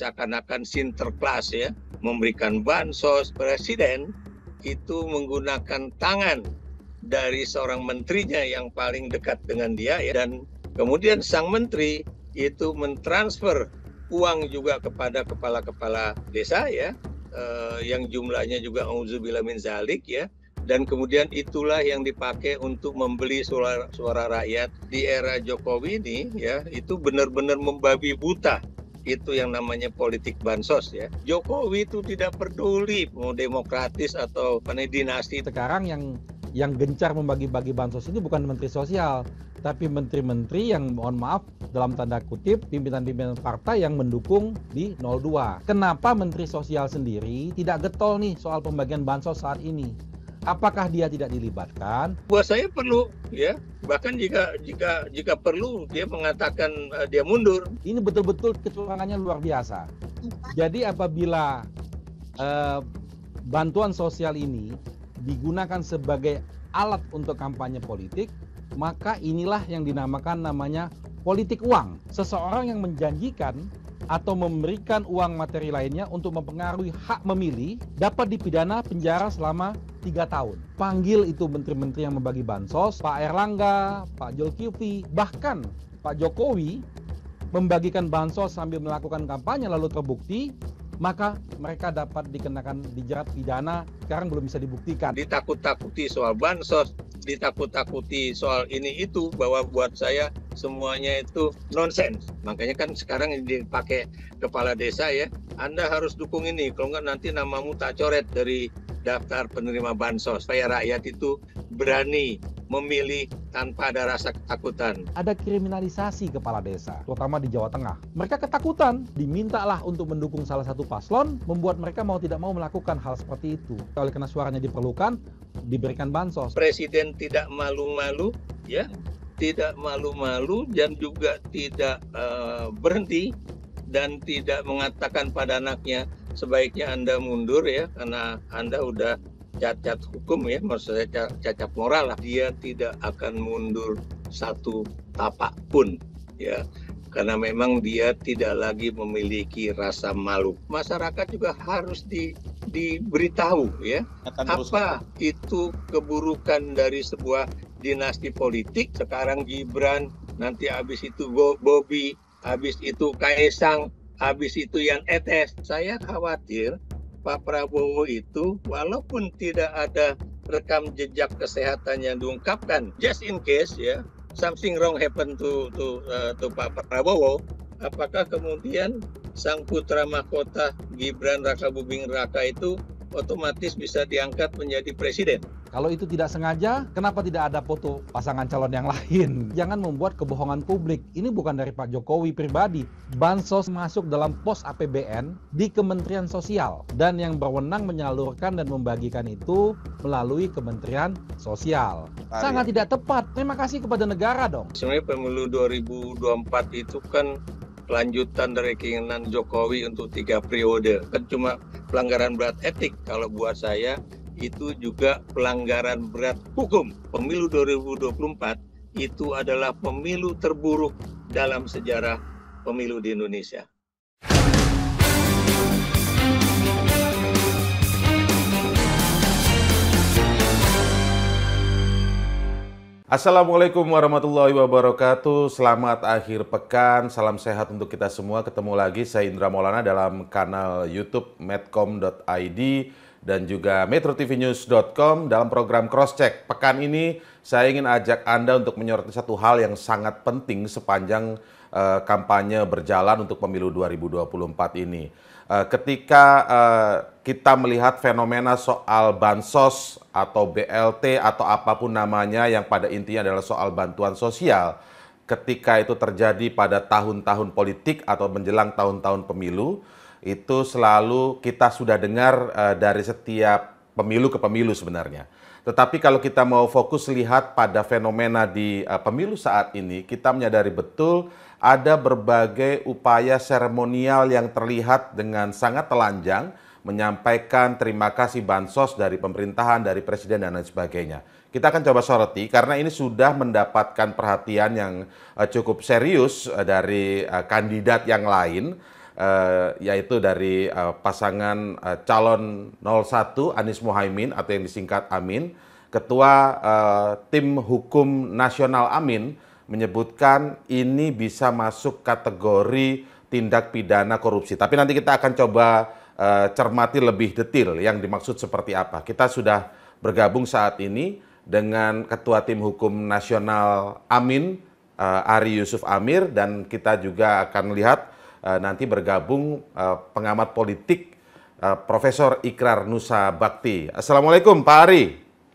seakan-akan sinterklas ya, memberikan bansos presiden itu menggunakan tangan dari seorang menterinya yang paling dekat dengan dia ya dan kemudian sang menteri itu mentransfer uang juga kepada kepala-kepala desa ya eh, yang jumlahnya juga auzubillah min zalik ya dan kemudian itulah yang dipakai untuk membeli suara, suara rakyat di era Jokowi ini ya itu benar-benar membabi buta itu yang namanya politik bansos ya. Jokowi itu tidak peduli mau demokratis atau dinasti. Sekarang yang yang gencar membagi-bagi bansos itu bukan menteri sosial, tapi menteri-menteri yang mohon maaf dalam tanda kutip pimpinan-pimpinan partai yang mendukung di 02. Kenapa menteri sosial sendiri tidak getol nih soal pembagian bansos saat ini? apakah dia tidak dilibatkan? Buat saya perlu ya, bahkan jika jika jika perlu dia mengatakan uh, dia mundur. Ini betul-betul kecurangannya luar biasa. Jadi apabila uh, bantuan sosial ini digunakan sebagai alat untuk kampanye politik, maka inilah yang dinamakan namanya politik uang. Seseorang yang menjanjikan atau memberikan uang materi lainnya untuk mempengaruhi hak memilih dapat dipidana penjara selama tiga tahun. Panggil itu menteri-menteri yang membagi bansos, Pak Erlangga, Pak Jokowi, bahkan Pak Jokowi membagikan bansos sambil melakukan kampanye lalu terbukti maka mereka dapat dikenakan dijerat pidana. Sekarang belum bisa dibuktikan. Ditakut-takuti soal bansos, ditakut-takuti soal ini itu bahwa buat saya semuanya itu nonsens. Makanya kan sekarang dipakai kepala desa ya. Anda harus dukung ini, kalau nggak nanti namamu tak coret dari daftar penerima bansos. Supaya rakyat itu berani memilih tanpa ada rasa ketakutan. Ada kriminalisasi kepala desa, terutama di Jawa Tengah. Mereka ketakutan, dimintalah untuk mendukung salah satu paslon, membuat mereka mau tidak mau melakukan hal seperti itu. Oleh karena suaranya diperlukan, diberikan bansos. Presiden tidak malu-malu, ya, tidak malu-malu dan juga tidak uh, berhenti dan tidak mengatakan pada anaknya sebaiknya Anda mundur ya karena Anda udah cacat hukum ya maksudnya cacat moral lah dia tidak akan mundur satu tapak pun ya karena memang dia tidak lagi memiliki rasa malu masyarakat juga harus di, diberitahu ya apa itu keburukan dari sebuah dinasti politik sekarang Gibran nanti habis itu Bobi, habis itu Kaisang habis itu yang etes saya khawatir Pak Prabowo itu walaupun tidak ada rekam jejak kesehatan yang diungkapkan just in case ya something wrong happen to to uh, to Pak Prabowo apakah kemudian sang putra mahkota Gibran Raka Bubing Raka itu otomatis bisa diangkat menjadi presiden. Kalau itu tidak sengaja, kenapa tidak ada foto pasangan calon yang lain? Jangan membuat kebohongan publik. Ini bukan dari Pak Jokowi pribadi. Bansos masuk dalam pos APBN di Kementerian Sosial dan yang berwenang menyalurkan dan membagikan itu melalui Kementerian Sosial. Sangat tidak tepat. Terima kasih kepada negara dong. Sebenarnya pemilu 2024 itu kan lanjutan dari keinginan Jokowi untuk tiga periode. Kan cuma pelanggaran berat etik kalau buat saya itu juga pelanggaran berat hukum. Pemilu 2024 itu adalah pemilu terburuk dalam sejarah pemilu di Indonesia. Assalamualaikum warahmatullahi wabarakatuh. Selamat akhir pekan. Salam sehat untuk kita semua. Ketemu lagi saya Indra Maulana dalam kanal YouTube medcom.id dan juga metrotvnews.com dalam program Cross Check. Pekan ini saya ingin ajak Anda untuk menyoroti satu hal yang sangat penting sepanjang uh, kampanye berjalan untuk pemilu 2024 ini Eh, ketika uh, kita melihat fenomena soal bansos atau BLT atau apapun namanya yang pada intinya adalah soal bantuan sosial ketika itu terjadi pada tahun-tahun politik atau menjelang tahun-tahun pemilu itu selalu kita sudah dengar uh, dari setiap pemilu ke pemilu sebenarnya. Tetapi kalau kita mau fokus lihat pada fenomena di uh, pemilu saat ini, kita menyadari betul ada berbagai upaya seremonial yang terlihat dengan sangat telanjang menyampaikan terima kasih bansos dari pemerintahan, dari presiden dan lain sebagainya. Kita akan coba soroti karena ini sudah mendapatkan perhatian yang eh, cukup serius eh, dari eh, kandidat yang lain yaitu dari pasangan calon 01 Anies Mohaimin atau yang disingkat Amin, ketua tim hukum nasional Amin menyebutkan ini bisa masuk kategori tindak pidana korupsi. Tapi nanti kita akan coba uh, cermati lebih detail yang dimaksud seperti apa. Kita sudah bergabung saat ini dengan Ketua Tim Hukum Nasional Amin uh, Ari Yusuf Amir dan kita juga akan lihat uh, nanti bergabung uh, pengamat politik uh, Profesor Ikrar Nusa Bakti. Assalamualaikum Pak Ari.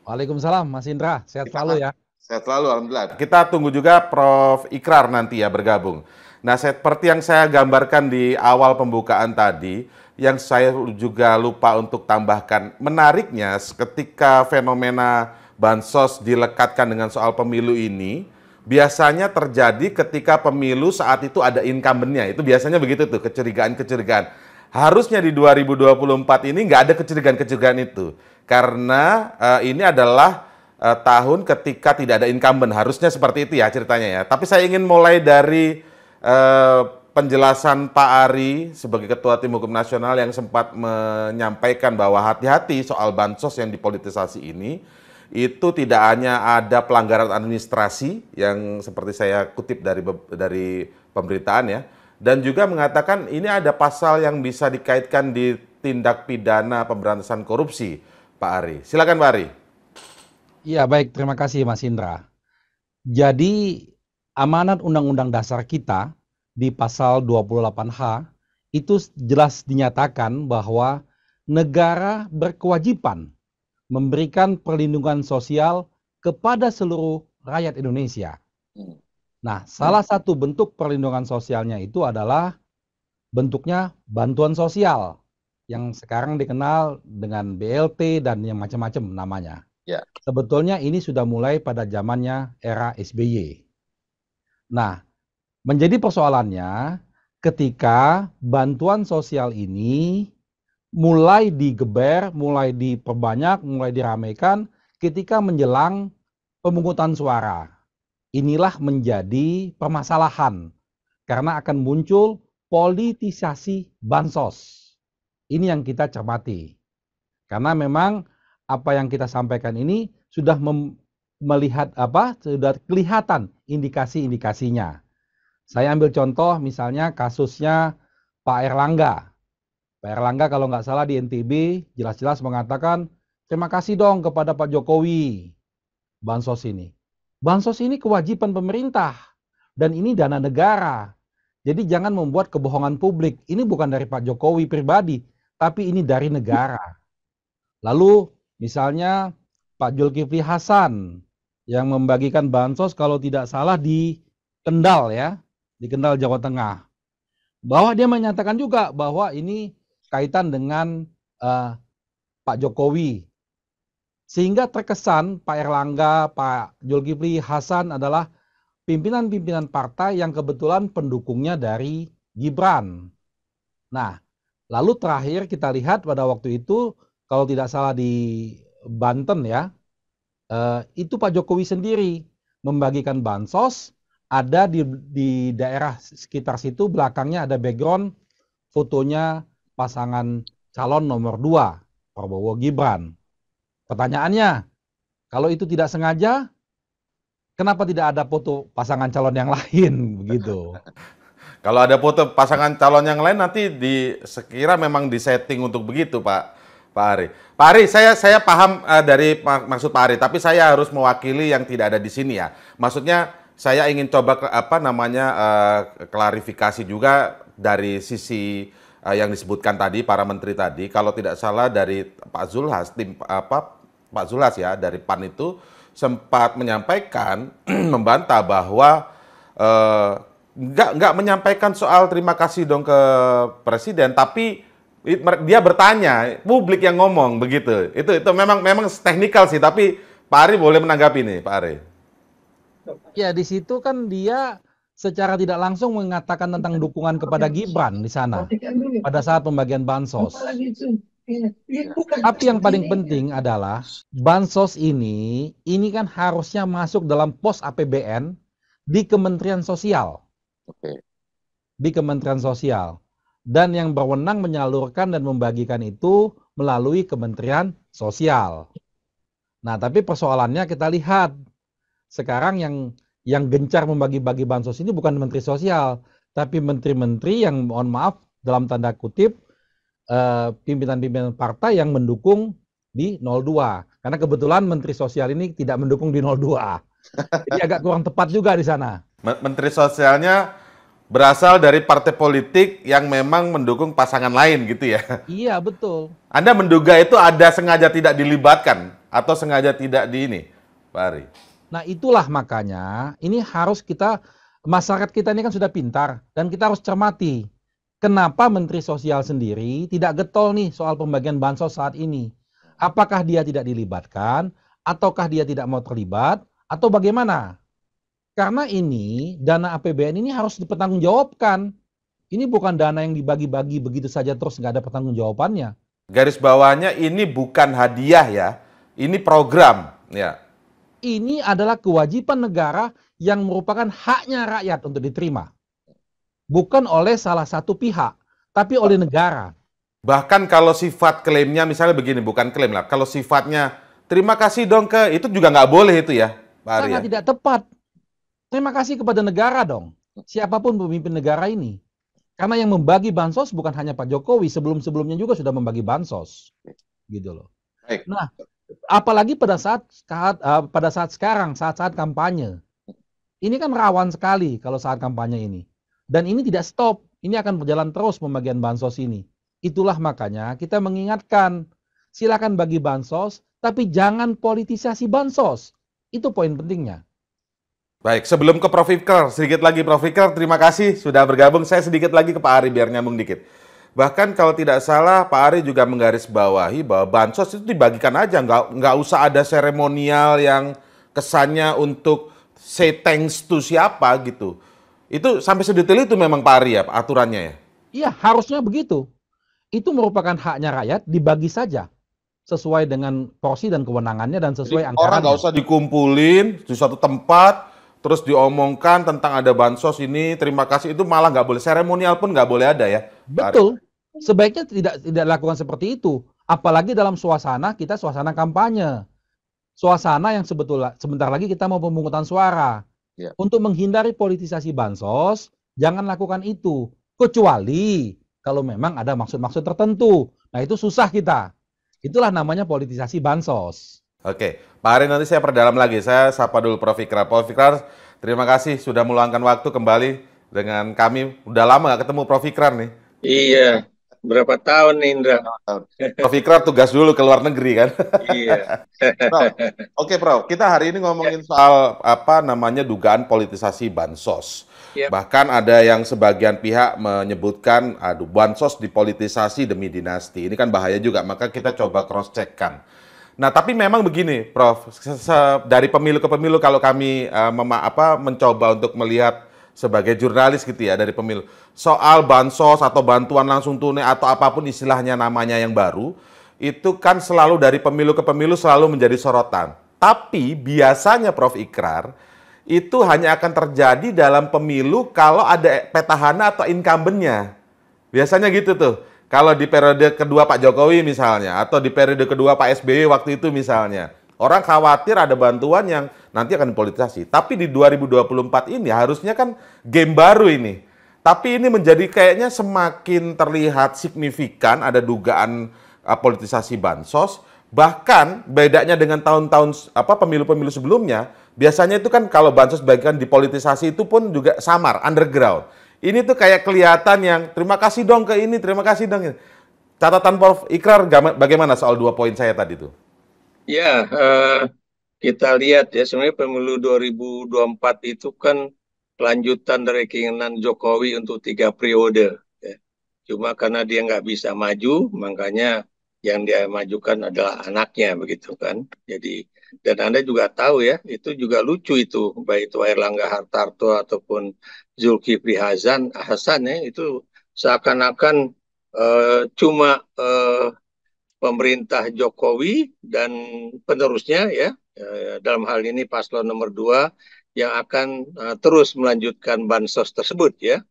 Waalaikumsalam Mas Indra, sehat selalu ya. Sehat selalu, Alhamdulillah. Kita tunggu juga Prof. Ikrar nanti ya bergabung. Nah, seperti yang saya gambarkan di awal pembukaan tadi, yang saya juga lupa untuk tambahkan, menariknya ketika fenomena bansos dilekatkan dengan soal pemilu ini, biasanya terjadi ketika pemilu saat itu ada incumbent-nya. Itu biasanya begitu tuh, kecurigaan-kecurigaan. Harusnya di 2024 ini nggak ada kecurigaan-kecurigaan itu. Karena uh, ini adalah uh, tahun ketika tidak ada incumbent. Harusnya seperti itu ya ceritanya ya. Tapi saya ingin mulai dari uh, penjelasan Pak Ari sebagai Ketua Tim Hukum Nasional yang sempat menyampaikan bahwa hati-hati soal bansos yang dipolitisasi ini itu tidak hanya ada pelanggaran administrasi yang seperti saya kutip dari dari pemberitaan ya dan juga mengatakan ini ada pasal yang bisa dikaitkan di tindak pidana pemberantasan korupsi Pak Ari. Silakan Pak Ari. Ya, baik. Terima kasih Mas Indra. Jadi amanat Undang-Undang Dasar kita di pasal 28H itu jelas dinyatakan bahwa negara berkewajiban memberikan perlindungan sosial kepada seluruh rakyat Indonesia. Nah, salah satu bentuk perlindungan sosialnya itu adalah bentuknya bantuan sosial yang sekarang dikenal dengan BLT dan yang macam-macam namanya. Ya. Sebetulnya ini sudah mulai pada zamannya era SBY. Nah, menjadi persoalannya ketika bantuan sosial ini mulai digeber, mulai diperbanyak, mulai diramaikan ketika menjelang pemungutan suara. Inilah menjadi permasalahan karena akan muncul politisasi bansos. Ini yang kita cermati. Karena memang apa yang kita sampaikan ini sudah melihat apa sudah kelihatan indikasi-indikasinya. Saya ambil contoh misalnya kasusnya Pak Erlangga. Pak Erlangga kalau nggak salah di NTB jelas-jelas mengatakan terima kasih dong kepada Pak Jokowi bansos ini. Bansos ini kewajiban pemerintah dan ini dana negara. Jadi jangan membuat kebohongan publik. Ini bukan dari Pak Jokowi pribadi, tapi ini dari negara. Lalu Misalnya Pak Julkifli Hasan yang membagikan bansos kalau tidak salah di Kendal ya, di Kendal Jawa Tengah. Bahwa dia menyatakan juga bahwa ini kaitan dengan uh, Pak Jokowi. Sehingga terkesan Pak Erlangga, Pak Julkifli Hasan adalah pimpinan-pimpinan partai yang kebetulan pendukungnya dari Gibran. Nah, lalu terakhir kita lihat pada waktu itu kalau tidak salah di Banten ya, eh, itu Pak Jokowi sendiri membagikan bansos, ada di, di daerah sekitar situ, belakangnya ada background fotonya pasangan calon nomor 2, Prabowo Gibran. Pertanyaannya, kalau itu tidak sengaja, kenapa tidak ada foto pasangan calon yang lain begitu? Kalau ada foto pasangan calon yang lain nanti di sekira memang disetting untuk begitu, Pak. Pak Ari. Pak Ari, saya saya paham uh, dari mak maksud Pak Ari, tapi saya harus mewakili yang tidak ada di sini ya. Maksudnya saya ingin coba ke, apa namanya uh, klarifikasi juga dari sisi uh, yang disebutkan tadi para menteri tadi. Kalau tidak salah dari Pak Zulhas tim apa Pak Zulhas ya dari PAN itu sempat menyampaikan membantah bahwa uh, nggak nggak menyampaikan soal terima kasih dong ke presiden, tapi dia bertanya, publik yang ngomong begitu. Itu itu memang memang teknikal sih, tapi Pak Ari boleh menanggapi nih, Pak Ari. Ya di situ kan dia secara tidak langsung mengatakan tentang dukungan kepada Gibran di sana pada saat pembagian bansos. Tapi yang paling penting adalah bansos ini ini kan harusnya masuk dalam pos APBN di Kementerian Sosial. Oke. Di Kementerian Sosial dan yang berwenang menyalurkan dan membagikan itu melalui Kementerian Sosial. Nah, tapi persoalannya kita lihat sekarang yang yang gencar membagi-bagi bansos ini bukan menteri sosial, tapi menteri-menteri yang mohon maaf dalam tanda kutip eh, pimpinan-pimpinan partai yang mendukung di 02. Karena kebetulan menteri sosial ini tidak mendukung di 02. Jadi agak kurang tepat juga di sana. Menteri sosialnya berasal dari partai politik yang memang mendukung pasangan lain gitu ya. Iya, betul. Anda menduga itu ada sengaja tidak dilibatkan atau sengaja tidak di ini, Pak Ari? Nah, itulah makanya ini harus kita masyarakat kita ini kan sudah pintar dan kita harus cermati. Kenapa Menteri Sosial sendiri tidak getol nih soal pembagian bansos saat ini? Apakah dia tidak dilibatkan ataukah dia tidak mau terlibat atau bagaimana? Karena ini dana APBN ini harus dipertanggungjawabkan. Ini bukan dana yang dibagi-bagi begitu saja terus nggak ada pertanggungjawabannya. Garis bawahnya ini bukan hadiah ya, ini program ya. Ini adalah kewajiban negara yang merupakan haknya rakyat untuk diterima. Bukan oleh salah satu pihak, tapi oleh negara. Bahkan kalau sifat klaimnya misalnya begini, bukan klaim lah, kalau sifatnya terima kasih dong ke, itu juga nggak boleh itu ya Pak Arya. tidak tepat terima kasih kepada negara dong. Siapapun pemimpin negara ini. Karena yang membagi bansos bukan hanya Pak Jokowi, sebelum-sebelumnya juga sudah membagi bansos. Gitu loh. Baik. Nah, apalagi pada saat, saat uh, pada saat sekarang, saat-saat kampanye. Ini kan rawan sekali kalau saat kampanye ini. Dan ini tidak stop, ini akan berjalan terus pembagian bansos ini. Itulah makanya kita mengingatkan, silakan bagi bansos, tapi jangan politisasi bansos. Itu poin pentingnya. Baik, sebelum ke Prof. Fikar, sedikit lagi Prof. Fikar, terima kasih sudah bergabung. Saya sedikit lagi ke Pak Ari biar nyambung dikit. Bahkan kalau tidak salah Pak Ari juga menggarisbawahi bahwa bansos itu dibagikan aja, nggak nggak usah ada seremonial yang kesannya untuk say thanks to siapa gitu. Itu sampai sedetail itu memang Pak Ari ya aturannya ya? Iya, harusnya begitu. Itu merupakan haknya rakyat, dibagi saja sesuai dengan porsi dan kewenangannya dan sesuai Jadi anggaran. Orang nggak usah dikumpulin di suatu tempat, terus diomongkan tentang ada bansos ini terima kasih itu malah nggak boleh seremonial pun nggak boleh ada ya betul sebaiknya tidak tidak lakukan seperti itu apalagi dalam suasana kita suasana kampanye suasana yang sebetulnya sebentar lagi kita mau pemungutan suara ya. untuk menghindari politisasi bansos jangan lakukan itu kecuali kalau memang ada maksud-maksud tertentu nah itu susah kita itulah namanya politisasi bansos Oke, Pak Ari nanti saya perdalam lagi. Saya sapa dulu Prof. Ikrar. Prof. Ikrar, terima kasih sudah meluangkan waktu kembali dengan kami. Udah lama nggak ketemu Prof. Ikrar nih. Iya, berapa tahun nih Indra? Prof. Ikrar tugas dulu ke luar negeri kan? Iya. Prof. Oke Prof, kita hari ini ngomongin iya. soal apa namanya dugaan politisasi Bansos. Ya. Bahkan ada yang sebagian pihak menyebutkan, aduh bansos dipolitisasi demi dinasti. Ini kan bahaya juga, maka kita coba cross check kan. Nah, tapi memang begini, Prof. Dari pemilu ke pemilu kalau kami uh, apa mencoba untuk melihat sebagai jurnalis gitu ya dari pemilu soal bansos atau bantuan langsung tunai atau apapun istilahnya namanya yang baru itu kan selalu dari pemilu ke pemilu selalu menjadi sorotan. Tapi biasanya Prof Ikrar itu hanya akan terjadi dalam pemilu kalau ada petahana atau incumbentnya. Biasanya gitu tuh. Kalau di periode kedua Pak Jokowi misalnya, atau di periode kedua Pak SBY waktu itu misalnya, orang khawatir ada bantuan yang nanti akan dipolitisasi. Tapi di 2024 ini harusnya kan game baru ini. Tapi ini menjadi kayaknya semakin terlihat signifikan ada dugaan uh, politisasi bansos. Bahkan bedanya dengan tahun-tahun apa pemilu-pemilu sebelumnya, biasanya itu kan kalau bansos bagikan dipolitisasi itu pun juga samar, underground. Ini tuh kayak kelihatan yang terima kasih dong ke ini, terima kasih dong. Catatan Prof Ikrar bagaimana soal dua poin saya tadi tuh? Ya, uh, kita lihat ya sebenarnya pemilu 2024 itu kan kelanjutan dari keinginan Jokowi untuk tiga periode. Ya. Cuma karena dia nggak bisa maju, makanya yang dia majukan adalah anaknya begitu kan. Jadi dan Anda juga tahu ya itu juga lucu itu baik itu Air Langga Hartarto ataupun Zulkifli Hasan Hasan ya itu seakan-akan uh, cuma uh, pemerintah Jokowi dan penerusnya ya uh, dalam hal ini paslon nomor dua yang akan uh, terus melanjutkan bansos tersebut ya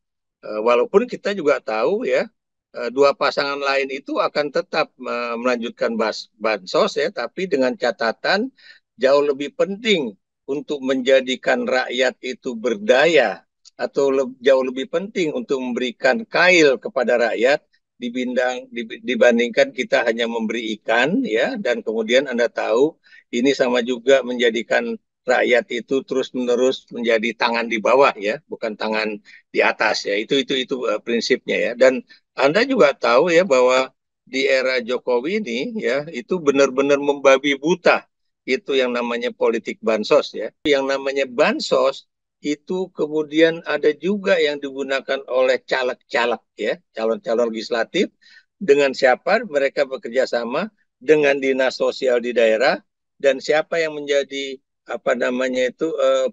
uh, walaupun kita juga tahu ya Eh, dua pasangan lain itu akan tetap eh, melanjutkan bansos ya, tapi dengan catatan jauh lebih penting untuk menjadikan rakyat itu berdaya atau jauh lebih penting untuk memberikan kail kepada rakyat dibindang dibandingkan kita hanya memberi ikan ya dan kemudian Anda tahu ini sama juga menjadikan rakyat itu terus-menerus menjadi tangan di bawah ya, bukan tangan di atas ya. Itu itu itu eh, prinsipnya ya. Dan anda juga tahu ya bahwa di era Jokowi ini ya itu benar-benar membabi buta itu yang namanya politik bansos ya. Yang namanya bansos itu kemudian ada juga yang digunakan oleh caleg-caleg ya, calon-calon legislatif dengan siapa mereka bekerja sama dengan dinas sosial di daerah dan siapa yang menjadi apa namanya itu eh,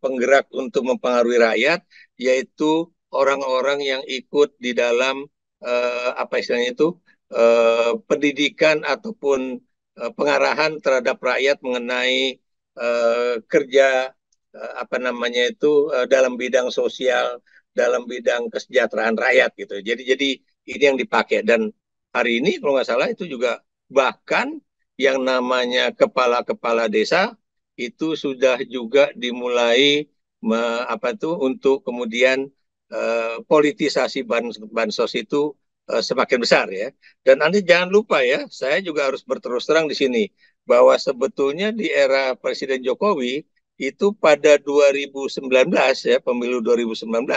penggerak untuk mempengaruhi rakyat yaitu orang-orang yang ikut di dalam uh, apa istilahnya itu uh, pendidikan ataupun uh, pengarahan terhadap rakyat mengenai uh, kerja uh, apa namanya itu uh, dalam bidang sosial dalam bidang kesejahteraan rakyat gitu. Jadi jadi ini yang dipakai dan hari ini kalau nggak salah itu juga bahkan yang namanya kepala-kepala desa itu sudah juga dimulai me, apa itu untuk kemudian Eh, politisasi bans bansos itu eh, semakin besar ya. Dan nanti jangan lupa ya, saya juga harus berterus terang di sini bahwa sebetulnya di era Presiden Jokowi itu pada 2019 ya pemilu 2019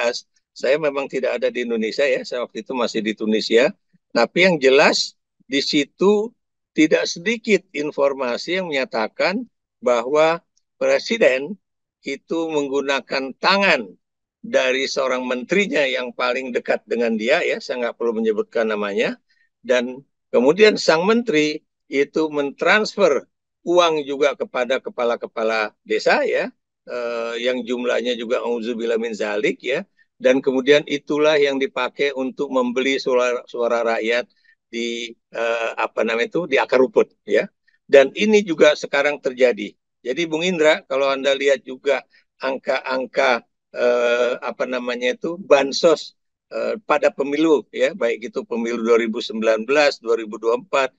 saya memang tidak ada di Indonesia ya saya waktu itu masih di Tunisia tapi yang jelas di situ tidak sedikit informasi yang menyatakan bahwa presiden itu menggunakan tangan dari seorang menterinya yang paling dekat dengan dia ya saya nggak perlu menyebutkan namanya dan kemudian sang menteri itu mentransfer uang juga kepada kepala-kepala desa ya eh, yang jumlahnya juga auzubillah min zalik ya dan kemudian itulah yang dipakai untuk membeli suara suara rakyat di eh, apa namanya itu di akar rumput ya dan ini juga sekarang terjadi jadi Bung Indra kalau anda lihat juga angka-angka eh, apa namanya itu bansos eh, pada pemilu ya baik itu pemilu 2019, 2024,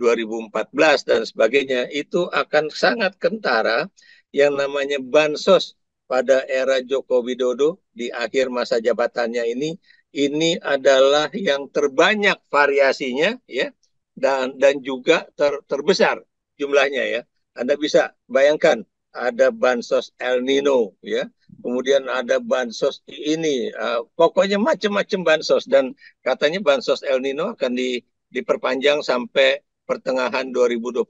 2014 dan sebagainya itu akan sangat kentara yang namanya bansos pada era Joko Widodo di akhir masa jabatannya ini ini adalah yang terbanyak variasinya ya dan dan juga ter, terbesar jumlahnya ya. Anda bisa bayangkan ada bansos El Nino ya, kemudian ada bansos ini, uh, pokoknya macam-macam bansos dan katanya bansos El Nino akan di, diperpanjang sampai pertengahan 2024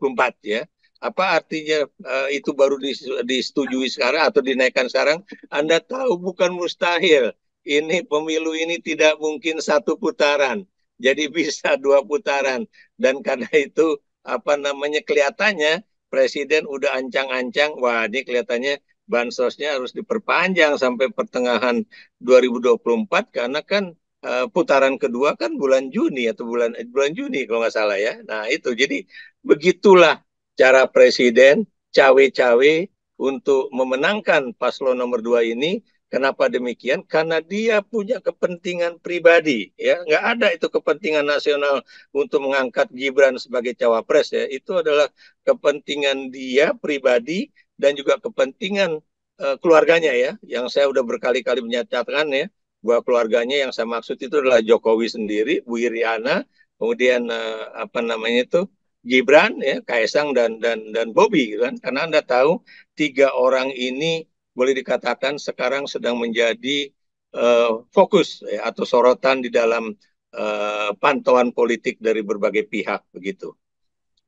ya. Apa artinya uh, itu baru disetujui sekarang atau dinaikkan sekarang? Anda tahu bukan mustahil. Ini pemilu ini tidak mungkin satu putaran. Jadi bisa dua putaran dan karena itu apa namanya kelihatannya presiden udah ancang-ancang wah ini kelihatannya bansosnya harus diperpanjang sampai pertengahan 2024 karena kan uh, putaran kedua kan bulan Juni atau bulan eh, bulan Juni kalau nggak salah ya. Nah, itu jadi begitulah cara presiden cawe-cawe untuk memenangkan paslon nomor dua ini Kenapa demikian? Karena dia punya kepentingan pribadi, ya nggak ada itu kepentingan nasional untuk mengangkat Gibran sebagai cawapres ya. Itu adalah kepentingan dia pribadi dan juga kepentingan uh, keluarganya ya yang saya sudah berkali-kali menyatakan ya bahwa keluarganya yang saya maksud itu adalah Jokowi sendiri, Bu Iriana, kemudian uh, apa namanya itu Gibran ya, Kaisang dan dan dan Bobby, gitu kan. Karena Anda tahu tiga orang ini boleh dikatakan sekarang sedang menjadi uh, fokus ya, atau sorotan di dalam uh, pantauan politik dari berbagai pihak begitu.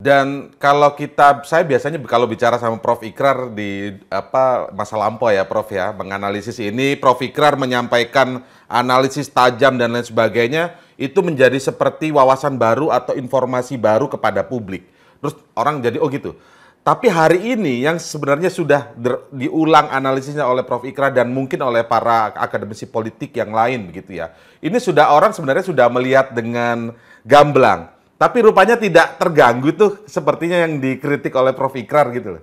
Dan kalau kita, saya biasanya kalau bicara sama Prof. Ikrar di apa masa lampau ya Prof ya, menganalisis ini, Prof. Ikrar menyampaikan analisis tajam dan lain sebagainya, itu menjadi seperti wawasan baru atau informasi baru kepada publik. Terus orang jadi, oh gitu. Tapi hari ini yang sebenarnya sudah diulang analisisnya oleh Prof. Ikrar dan mungkin oleh para akademisi politik yang lain begitu ya. Ini sudah orang sebenarnya sudah melihat dengan gamblang tapi rupanya tidak terganggu tuh sepertinya yang dikritik oleh Prof. Ikrar gitu loh.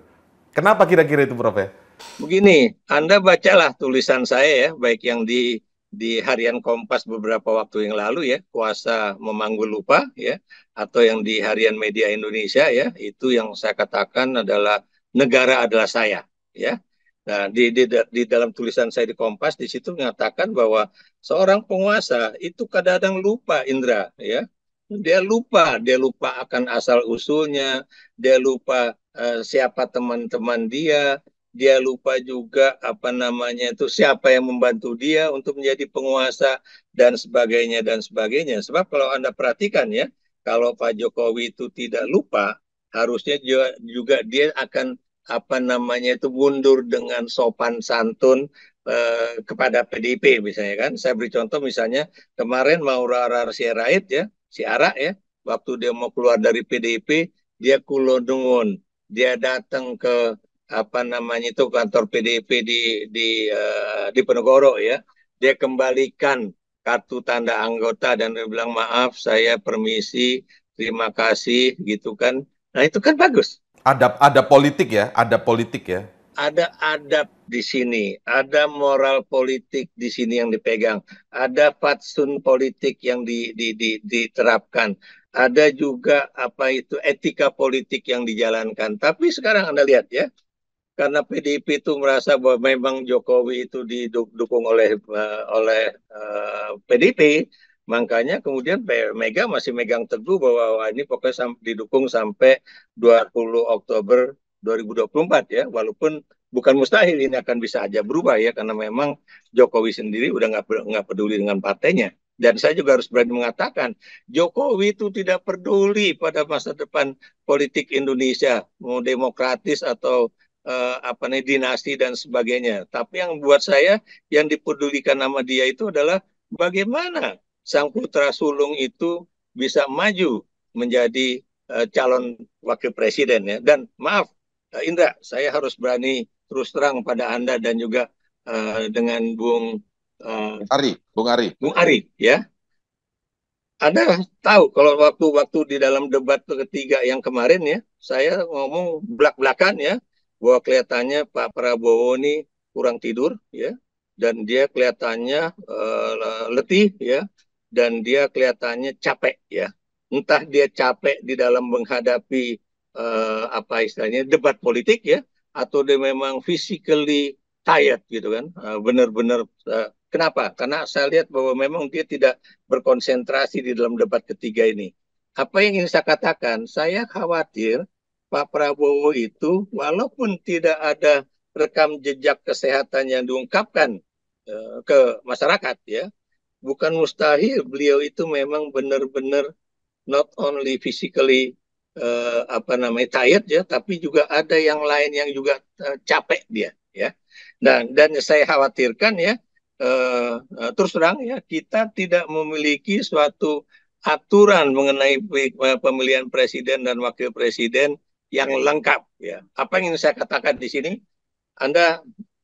Kenapa kira-kira itu Prof ya? Begini, Anda bacalah tulisan saya ya, baik yang di di harian Kompas beberapa waktu yang lalu ya, kuasa memanggul lupa ya, atau yang di harian media Indonesia ya, itu yang saya katakan adalah negara adalah saya ya. Nah, di, di, di dalam tulisan saya di Kompas di situ mengatakan bahwa seorang penguasa itu kadang-kadang lupa Indra ya dia lupa, dia lupa akan asal usulnya, dia lupa uh, siapa teman-teman dia, dia lupa juga apa namanya itu siapa yang membantu dia untuk menjadi penguasa dan sebagainya dan sebagainya. Sebab kalau Anda perhatikan ya, kalau Pak Jokowi itu tidak lupa, harusnya juga, juga dia akan apa namanya itu mundur dengan sopan santun eh, kepada PDIP misalnya kan. Saya beri contoh misalnya kemarin Maura Rarsierait ya si Ara ya waktu dia mau keluar dari PDIP dia kulodungun dia datang ke apa namanya itu kantor PDIP di di uh, eh, di Penegoro ya dia kembalikan kartu tanda anggota dan dia bilang maaf saya permisi terima kasih gitu kan nah itu kan bagus ada ada politik ya ada politik ya ada adab di sini, ada moral politik di sini yang dipegang, ada fatsun politik yang di, di, di, diterapkan, ada juga apa itu etika politik yang dijalankan. Tapi sekarang Anda lihat ya, karena PDIP itu merasa bahwa memang Jokowi itu didukung oleh uh, oleh uh, eh, PDIP, Makanya kemudian Mega masih megang teguh bahwa ini pokoknya didukung sampai 20 Oktober 2024 ya walaupun bukan mustahil ini akan bisa aja berubah ya karena memang Jokowi sendiri udah nggak peduli dengan partainya dan saya juga harus berani mengatakan Jokowi itu tidak peduli pada masa depan politik Indonesia mau demokratis atau eh, apa nih dinasti dan sebagainya tapi yang buat saya yang dipedulikan nama dia itu adalah bagaimana sang putra sulung itu bisa maju menjadi eh, calon wakil presiden ya dan maaf Eh, Indra, saya harus berani terus terang pada Anda dan juga uh, dengan Bung uh, Ari, Bung Ari. Bung Ari, ya. Anda tahu kalau waktu-waktu di dalam debat ketiga yang kemarin ya, saya ngomong belak-belakan ya bahwa kelihatannya Pak Prabowo ini kurang tidur ya dan dia kelihatannya uh, letih ya dan dia kelihatannya capek ya. Entah dia capek di dalam menghadapi uh, apa istilahnya debat politik ya atau dia memang physically tired gitu kan eh, benar-benar uh, kenapa karena saya lihat bahwa memang dia tidak berkonsentrasi di dalam debat ketiga ini apa yang ingin saya katakan saya khawatir Pak Prabowo itu walaupun tidak ada rekam jejak kesehatan yang diungkapkan uh, ke masyarakat ya bukan mustahil beliau itu memang benar-benar not only physically eh, apa namanya tired ya, tapi juga ada yang lain yang juga eh, capek dia ya. Dan dan saya khawatirkan ya eh, eh terus terang ya kita tidak memiliki suatu aturan mengenai eh, pemilihan presiden dan wakil presiden yang lengkap ya. Apa yang ingin saya katakan di sini? Anda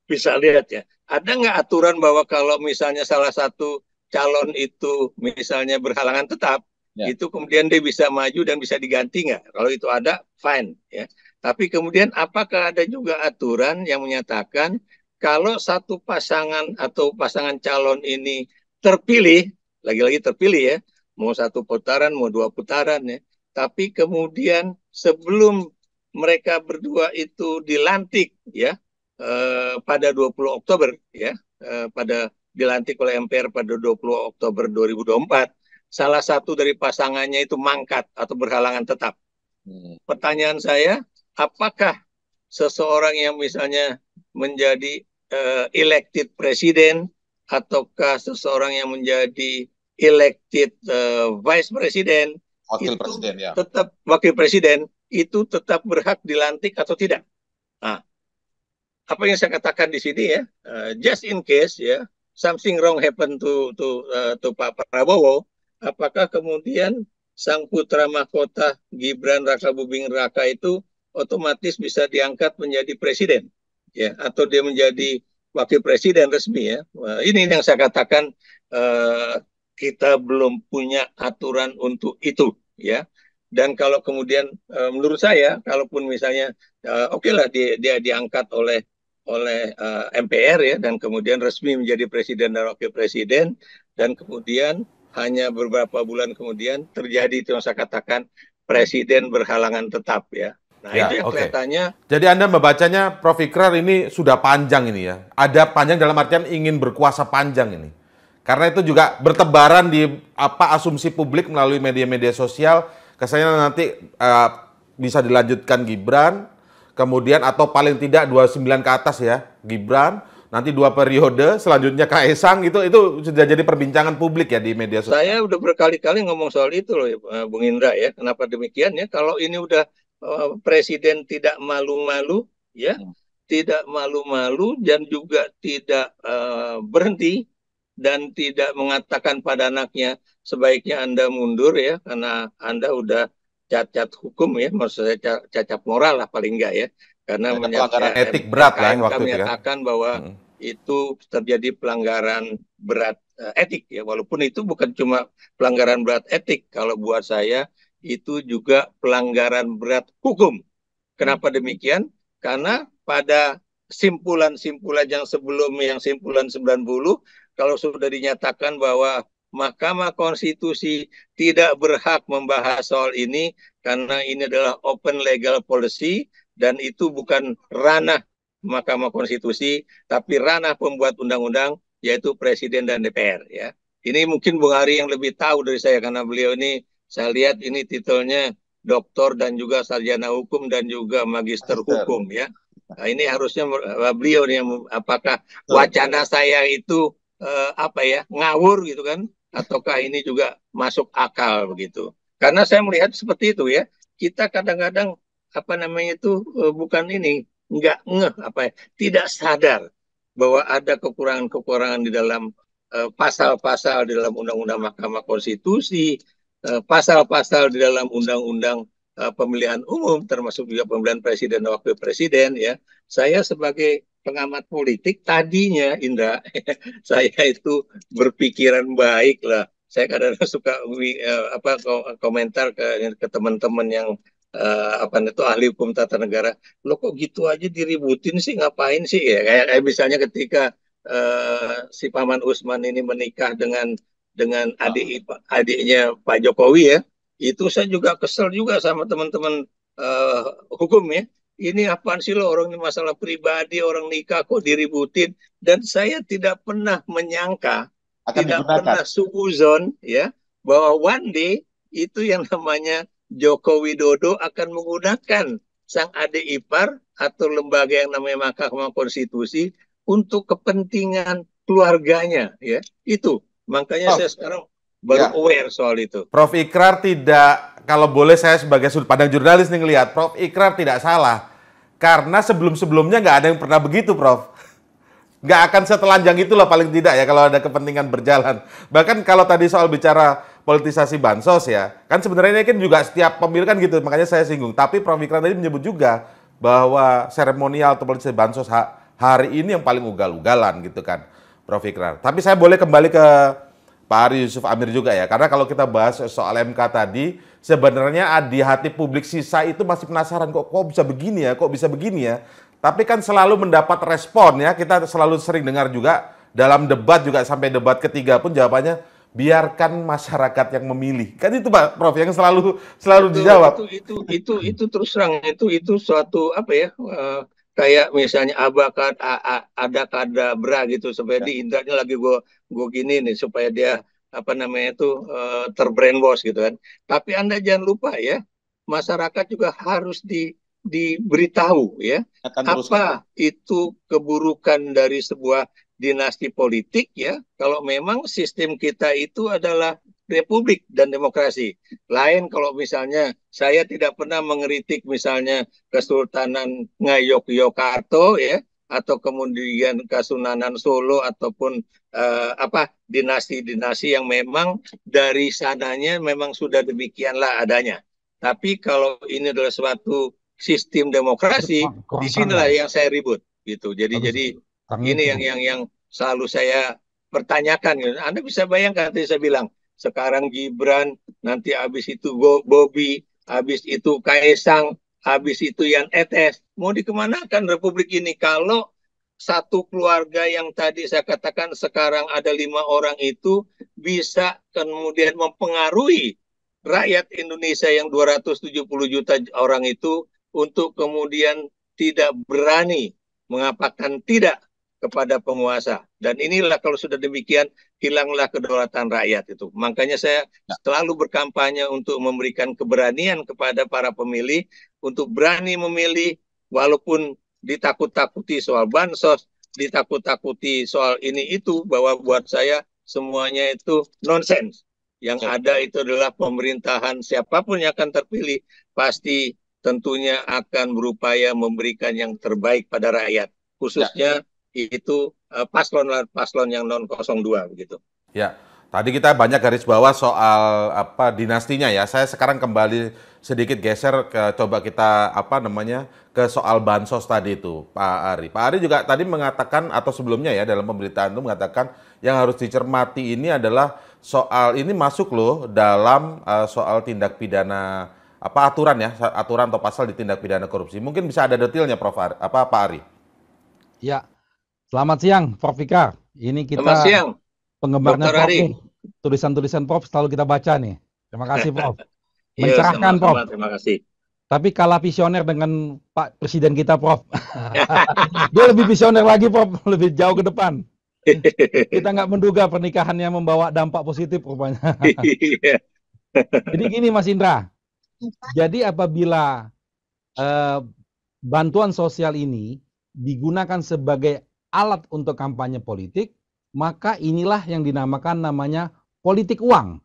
bisa lihat ya. Ada nggak aturan bahwa kalau misalnya salah satu calon itu misalnya berhalangan tetap ya. itu kemudian dia bisa maju dan bisa diganti nggak? Kalau itu ada, fine. Ya. Tapi kemudian apakah ada juga aturan yang menyatakan kalau satu pasangan atau pasangan calon ini terpilih, lagi-lagi terpilih ya, mau satu putaran, mau dua putaran ya, tapi kemudian sebelum mereka berdua itu dilantik ya eh, pada 20 Oktober ya eh, pada dilantik oleh MPR pada 20 Oktober 2024 salah satu dari pasangannya itu mangkat atau berhalangan tetap. Hmm. Pertanyaan saya, apakah seseorang yang misalnya menjadi uh, elected presiden ataukah seseorang yang menjadi elected uh, vice presiden wakil presiden ya. tetap wakil presiden itu tetap berhak dilantik atau tidak. Nah, apa yang saya katakan di sini ya, uh, just in case ya, something wrong happen to to uh, to Pak Prabowo, apakah kemudian sang putra mahkota Gibran Raka Bubing Raka itu otomatis bisa diangkat menjadi presiden ya atau dia menjadi wakil presiden resmi ya. Ini yang saya katakan eh, kita belum punya aturan untuk itu ya. Dan kalau kemudian eh, menurut saya kalaupun misalnya eh, oke okay lah dia, dia diangkat oleh oleh eh, MPR ya dan kemudian resmi menjadi presiden dan wakil presiden dan kemudian hanya beberapa bulan kemudian terjadi itu yang saya katakan presiden berhalangan tetap ya. Nah, ya, itu yang okay. kelihatannya. Jadi Anda membacanya Prof Ikrar ini sudah panjang ini ya. Ada panjang dalam artian ingin berkuasa panjang ini. Karena itu juga bertebaran di apa asumsi publik melalui media-media sosial, kesannya nanti uh, bisa dilanjutkan Gibran, kemudian atau paling tidak 29 ke atas ya, Gibran, nanti dua periode, selanjutnya Kaisang gitu, itu sudah jadi perbincangan publik ya di media sosial. Saya udah berkali-kali ngomong soal itu loh, eh, Bung Indra ya. Kenapa demikian ya? Kalau ini udah eh, presiden tidak malu-malu, ya, hmm. tidak malu-malu dan juga tidak uh, berhenti dan tidak mengatakan pada anaknya sebaiknya anda mundur ya, karena anda udah cacat hukum ya, maksud saya cacat moral lah paling enggak ya karena menyatakan etik berat lah waktu kami itu kan. bahwa hmm itu terjadi pelanggaran berat eh, etik ya walaupun itu bukan cuma pelanggaran berat etik kalau buat saya itu juga pelanggaran berat hukum. Kenapa hmm. demikian? Karena pada simpulan-simpulan yang sebelum yang simpulan 90 kalau sudah dinyatakan bahwa Mahkamah Konstitusi tidak berhak membahas soal ini karena ini adalah open legal policy dan itu bukan ranah Mahkamah Konstitusi, tapi ranah pembuat undang-undang yaitu Presiden dan DPR. Ya, ini mungkin Bung Hari yang lebih tahu dari saya karena beliau ini saya lihat ini titelnya doktor dan juga sarjana hukum dan juga magister hukum ya. Nah, ini harusnya eh, beliau yang apakah wacana saya itu eh, apa ya ngawur gitu kan ataukah ini juga masuk akal begitu. Karena saya melihat seperti itu ya. Kita kadang-kadang apa namanya itu eh, bukan ini nggak ngeh apa ya, tidak sadar bahwa ada kekurangan-kekurangan di dalam eh, pasal-pasal uh, di dalam Undang-Undang Mahkamah Konstitusi, eh, pasal-pasal uh, di dalam Undang-Undang uh, Pemilihan Umum, termasuk juga pemilihan presiden dan wakil presiden. Ya, saya sebagai pengamat politik tadinya Indra, saya itu berpikiran baik lah. Saya kadang-kadang suka uh, apa komentar ke teman-teman yang uh, apa itu ahli hukum tata negara lo kok gitu aja diributin sih ngapain sih ya kayak kayak misalnya ketika uh, si paman Usman ini menikah dengan dengan adik adiknya Pak Jokowi ya itu saya juga kesel juga sama teman-teman uh, hukum ya ini apaan sih lo orang ini masalah pribadi orang nikah kok diributin dan saya tidak pernah menyangka Akan tidak digunakan. pernah subuzon ya bahwa one day itu yang namanya Joko Widodo akan menggunakan sang adik ipar atau lembaga yang namanya Mahkamah Konstitusi untuk kepentingan keluarganya ya itu makanya oh. saya sekarang baru ya. aware soal itu Prof Ikrar tidak kalau boleh saya sebagai sudut pandang jurnalis nih ngelihat Prof Ikrar tidak salah karena sebelum sebelumnya nggak ada yang pernah begitu Prof nggak akan setelanjang itulah paling tidak ya kalau ada kepentingan berjalan bahkan kalau tadi soal bicara politisasi bansos ya. Kan sebenarnya ini kan juga setiap pemilu kan gitu, makanya saya singgung. Tapi Prof. Ikran tadi menyebut juga bahwa seremonial atau politisasi bansos hari ini yang paling ugal-ugalan gitu kan, Prof. Ikran. Tapi saya boleh kembali ke Pak Ari Yusuf Amir juga ya, karena kalau kita bahas soal MK tadi, sebenarnya di hati publik sisa itu masih penasaran kok kok bisa begini ya, kok bisa begini ya. Tapi kan selalu mendapat respon ya, kita selalu sering dengar juga dalam debat juga sampai debat ketiga pun jawabannya biarkan masyarakat yang memilih. Kan itu Pak Prof yang selalu selalu itu, dijawab. Itu itu itu itu terus terang itu itu suatu apa ya? Uh, kayak misalnya abakat ada kada bra gitu supaya ya. diindahnya lagi gua gua gini nih supaya dia apa namanya itu uh, eh, terbrainwash gitu kan. Tapi Anda jangan lupa ya, masyarakat juga harus di diberitahu ya Akan apa itu keburukan dari sebuah dinasti politik ya kalau memang sistem kita itu adalah republik dan demokrasi. Lain kalau misalnya saya tidak pernah mengkritik misalnya Kesultanan Ngayogyakarta ya atau kemudian Kasunanan Solo ataupun eh, apa dinasti-dinasti yang memang dari sananya memang sudah demikianlah adanya. Tapi kalau ini adalah suatu sistem demokrasi, di disinilah ya. yang saya ribut gitu. Jadi jadi ini yang yang yang selalu saya pertanyakan. Gitu. Anda bisa bayangkan tadi saya bilang sekarang Gibran, nanti habis itu Bobby, habis itu Kaisang, habis itu yang etes. Mau dikemanakan Republik ini kalau satu keluarga yang tadi saya katakan sekarang ada lima orang itu bisa kemudian mempengaruhi rakyat Indonesia yang 270 juta orang itu untuk kemudian tidak berani mengatakan tidak kepada penguasa. Dan inilah kalau sudah demikian hilanglah kedaulatan rakyat itu. Makanya saya ya. selalu berkampanye untuk memberikan keberanian kepada para pemilih untuk berani memilih walaupun ditakut-takuti soal bansos, ditakut-takuti soal ini itu bahwa buat saya semuanya itu nonsens. Yang ya. ada itu adalah pemerintahan siapapun yang akan terpilih pasti tentunya akan berupaya memberikan yang terbaik pada rakyat ya. khususnya itu eh, paslon paslon yang non 02 begitu. Ya. Tadi kita banyak garis bawah soal apa dinastinya ya. Saya sekarang kembali sedikit geser ke coba kita apa namanya ke soal bansos tadi itu Pak Ari. Pak Ari juga tadi mengatakan atau sebelumnya ya dalam pemberitaan itu mengatakan yang harus dicermati ini adalah soal ini masuk loh dalam uh, soal tindak pidana apa aturan ya aturan atau pasal di tindak pidana korupsi. Mungkin bisa ada detailnya Prof Ari, apa Pak Ari? Ya, Selamat siang, Prof. Fikar. Ini kita Selamat siang. penggemarnya Prof. Tulisan-tulisan Prof selalu kita baca nih. Terima kasih, Prof. Iya, Mencerahkan, Prof. Terima kasih. Tapi kalah visioner dengan Pak Presiden kita, Prof. Dia lebih visioner lagi, Prof. Lebih jauh ke depan. kita nggak menduga pernikahannya membawa dampak positif rupanya. Iya. Jadi gini, Mas Indra. Jadi apabila eh, bantuan sosial ini digunakan sebagai alat untuk kampanye politik, maka inilah yang dinamakan namanya politik uang.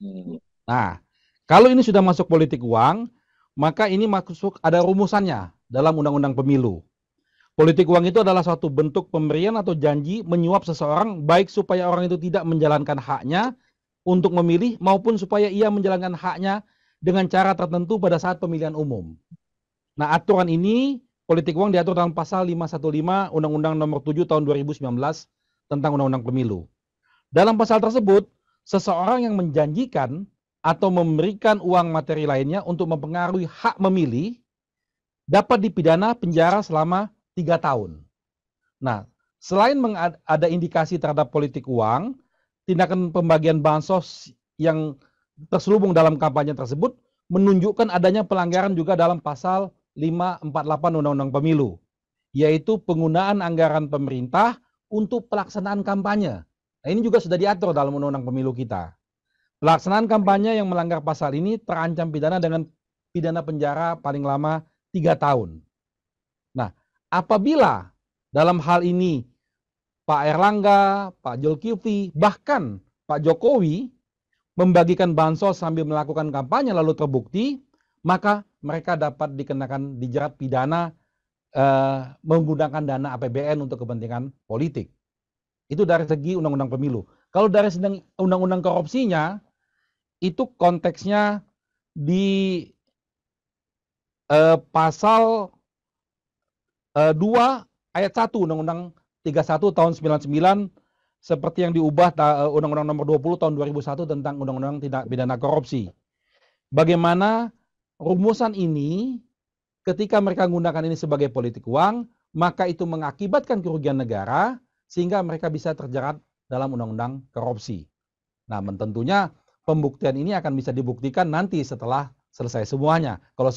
Hmm. Nah, kalau ini sudah masuk politik uang, maka ini masuk ada rumusannya dalam Undang-Undang Pemilu. Politik uang itu adalah suatu bentuk pemberian atau janji menyuap seseorang baik supaya orang itu tidak menjalankan haknya untuk memilih maupun supaya ia menjalankan haknya dengan cara tertentu pada saat pemilihan umum. Nah, aturan ini politik uang diatur dalam pasal 515 Undang-Undang Nomor 7 Tahun 2019 tentang Undang-Undang Pemilu. Dalam pasal tersebut, seseorang yang menjanjikan atau memberikan uang materi lainnya untuk mempengaruhi hak memilih dapat dipidana penjara selama tiga tahun. Nah, selain ada indikasi terhadap politik uang, tindakan pembagian bansos yang terselubung dalam kampanye tersebut menunjukkan adanya pelanggaran juga dalam pasal 548 Undang-Undang Pemilu, yaitu penggunaan anggaran pemerintah untuk pelaksanaan kampanye. Nah, ini juga sudah diatur dalam Undang-Undang Pemilu kita. Pelaksanaan kampanye yang melanggar pasal ini terancam pidana dengan pidana penjara paling lama tiga tahun. Nah, apabila dalam hal ini Pak Erlangga, Pak Jokowi, bahkan Pak Jokowi membagikan bansos sambil melakukan kampanye lalu terbukti, maka mereka dapat dikenakan dijerat pidana eh, menggunakan dana APBN untuk kepentingan politik. Itu dari segi undang-undang pemilu. Kalau dari undang-undang korupsinya itu konteksnya di eh, pasal eh, 2 ayat 1 Undang-Undang 31 tahun 99 seperti yang diubah eh, Undang-Undang nomor 20 tahun 2001 tentang Undang-Undang Tindak Pidana Korupsi. Bagaimana rumusan ini ketika mereka menggunakan ini sebagai politik uang, maka itu mengakibatkan kerugian negara sehingga mereka bisa terjerat dalam undang-undang korupsi. Nah, tentunya pembuktian ini akan bisa dibuktikan nanti setelah selesai semuanya. Kalau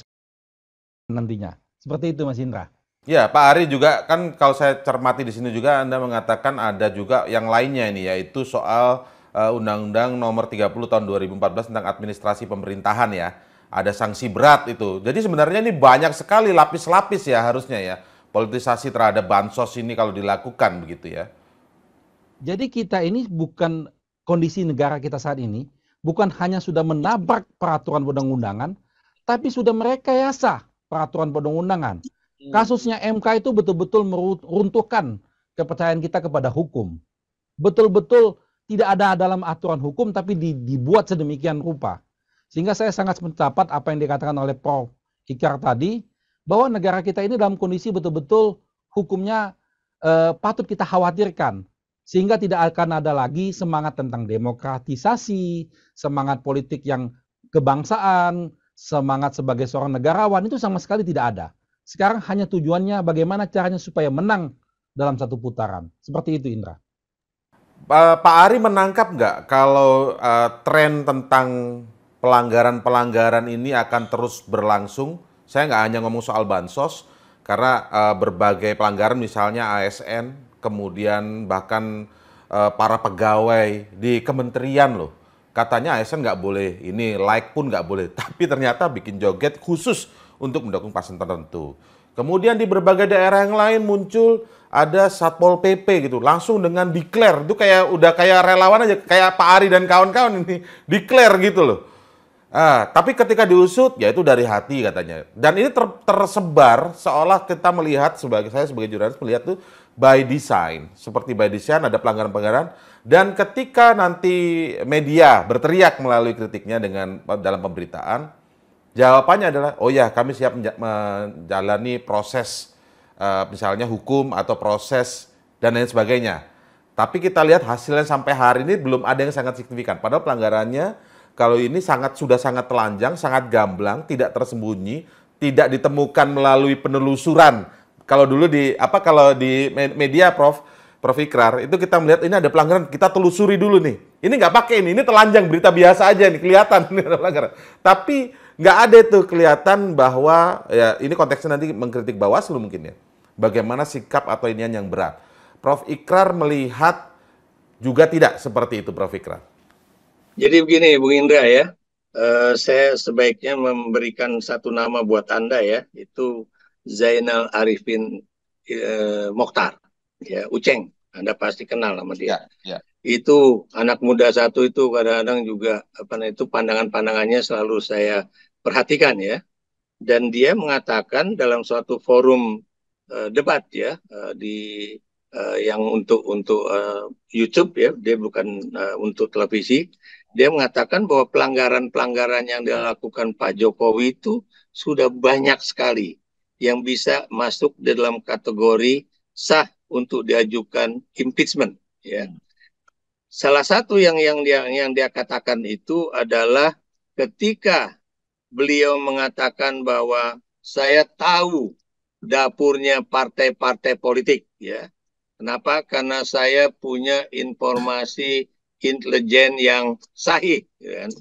nantinya. Seperti itu Mas Indra. Ya, Pak Ari juga kan kalau saya cermati di sini juga Anda mengatakan ada juga yang lainnya ini yaitu soal eh, Undang-Undang uh, Nomor 30 Tahun 2014 tentang Administrasi Pemerintahan ya ada sanksi berat itu. Jadi sebenarnya ini banyak sekali lapis-lapis ya harusnya ya politisasi terhadap bansos ini kalau dilakukan begitu ya. Jadi kita ini bukan kondisi negara kita saat ini bukan hanya sudah menabrak peraturan undang-undangan tapi sudah merekayasa peraturan undang-undangan. Hmm. Kasusnya MK itu betul-betul meruntuhkan kepercayaan kita kepada hukum. Betul-betul tidak ada dalam aturan hukum tapi dibuat sedemikian rupa sehingga saya sangat mendapat apa yang dikatakan oleh Prof. Hikar tadi, bahwa negara kita ini dalam kondisi betul-betul hukumnya eh, patut kita khawatirkan. Sehingga tidak akan ada lagi semangat tentang demokratisasi, semangat politik yang kebangsaan, semangat sebagai seorang negarawan, itu sama sekali tidak ada. Sekarang hanya tujuannya bagaimana caranya supaya menang dalam satu putaran. Seperti itu Indra. Pak Ari menangkap nggak kalau uh, tren tentang pelanggaran-pelanggaran ini akan terus berlangsung. Saya nggak hanya ngomong soal bansos, karena e, berbagai pelanggaran misalnya ASN, kemudian bahkan e, para pegawai di kementerian loh. Katanya ASN nggak boleh ini, like pun nggak boleh. Tapi ternyata bikin joget khusus untuk mendukung pasien tertentu. Kemudian di berbagai daerah yang lain muncul ada Satpol PP gitu, langsung dengan declare. Itu kayak udah kayak relawan aja, kayak Pak Ari dan kawan-kawan ini declare gitu loh. Ah, tapi ketika diusut, ya itu dari hati katanya. Dan ini ter tersebar seolah kita melihat sebagai saya sebagai jurnalis melihat tuh by design, seperti by design ada pelanggaran-pelanggaran. Dan ketika nanti media berteriak melalui kritiknya dengan dalam pemberitaan, jawabannya adalah, oh ya kami siap menjalani proses uh, misalnya hukum atau proses dan lain sebagainya. Tapi kita lihat hasilnya sampai hari ini belum ada yang sangat signifikan. Padahal pelanggarannya kalau ini sangat sudah sangat telanjang, sangat gamblang, tidak tersembunyi, tidak ditemukan melalui penelusuran. Kalau dulu di apa kalau di media Prof Prof Ikrar itu kita melihat ini ada pelanggaran, kita telusuri dulu nih. Ini nggak pakai ini, ini telanjang berita biasa aja nih kelihatan ini ada pelanggaran. Tapi nggak ada itu kelihatan bahwa ya ini konteksnya nanti mengkritik Bawaslu mungkin ya. Bagaimana sikap atau inian yang berat. Prof Ikrar melihat juga tidak seperti itu Prof Ikrar. Jadi begini, Bung Indra ya, uh, saya sebaiknya memberikan satu nama buat anda ya, itu Zainal Arifin uh, Mokhtar, ya Uceng, anda pasti kenal sama dia. Ya, ya. Itu anak muda satu itu kadang-kadang juga apa itu pandangan-pandangannya selalu saya perhatikan ya, dan dia mengatakan dalam suatu forum uh, debat ya uh, di uh, yang untuk untuk uh, YouTube ya, dia bukan uh, untuk televisi dia mengatakan bahwa pelanggaran-pelanggaran yang dilakukan Pak Jokowi itu sudah banyak sekali yang bisa masuk dalam kategori sah untuk diajukan impeachment ya. Hmm. Salah satu yang yang dia yang dia katakan itu adalah ketika beliau mengatakan bahwa saya tahu dapurnya partai-partai politik ya. Kenapa? Karena saya punya informasi intelijen yang sahih. Ya kan?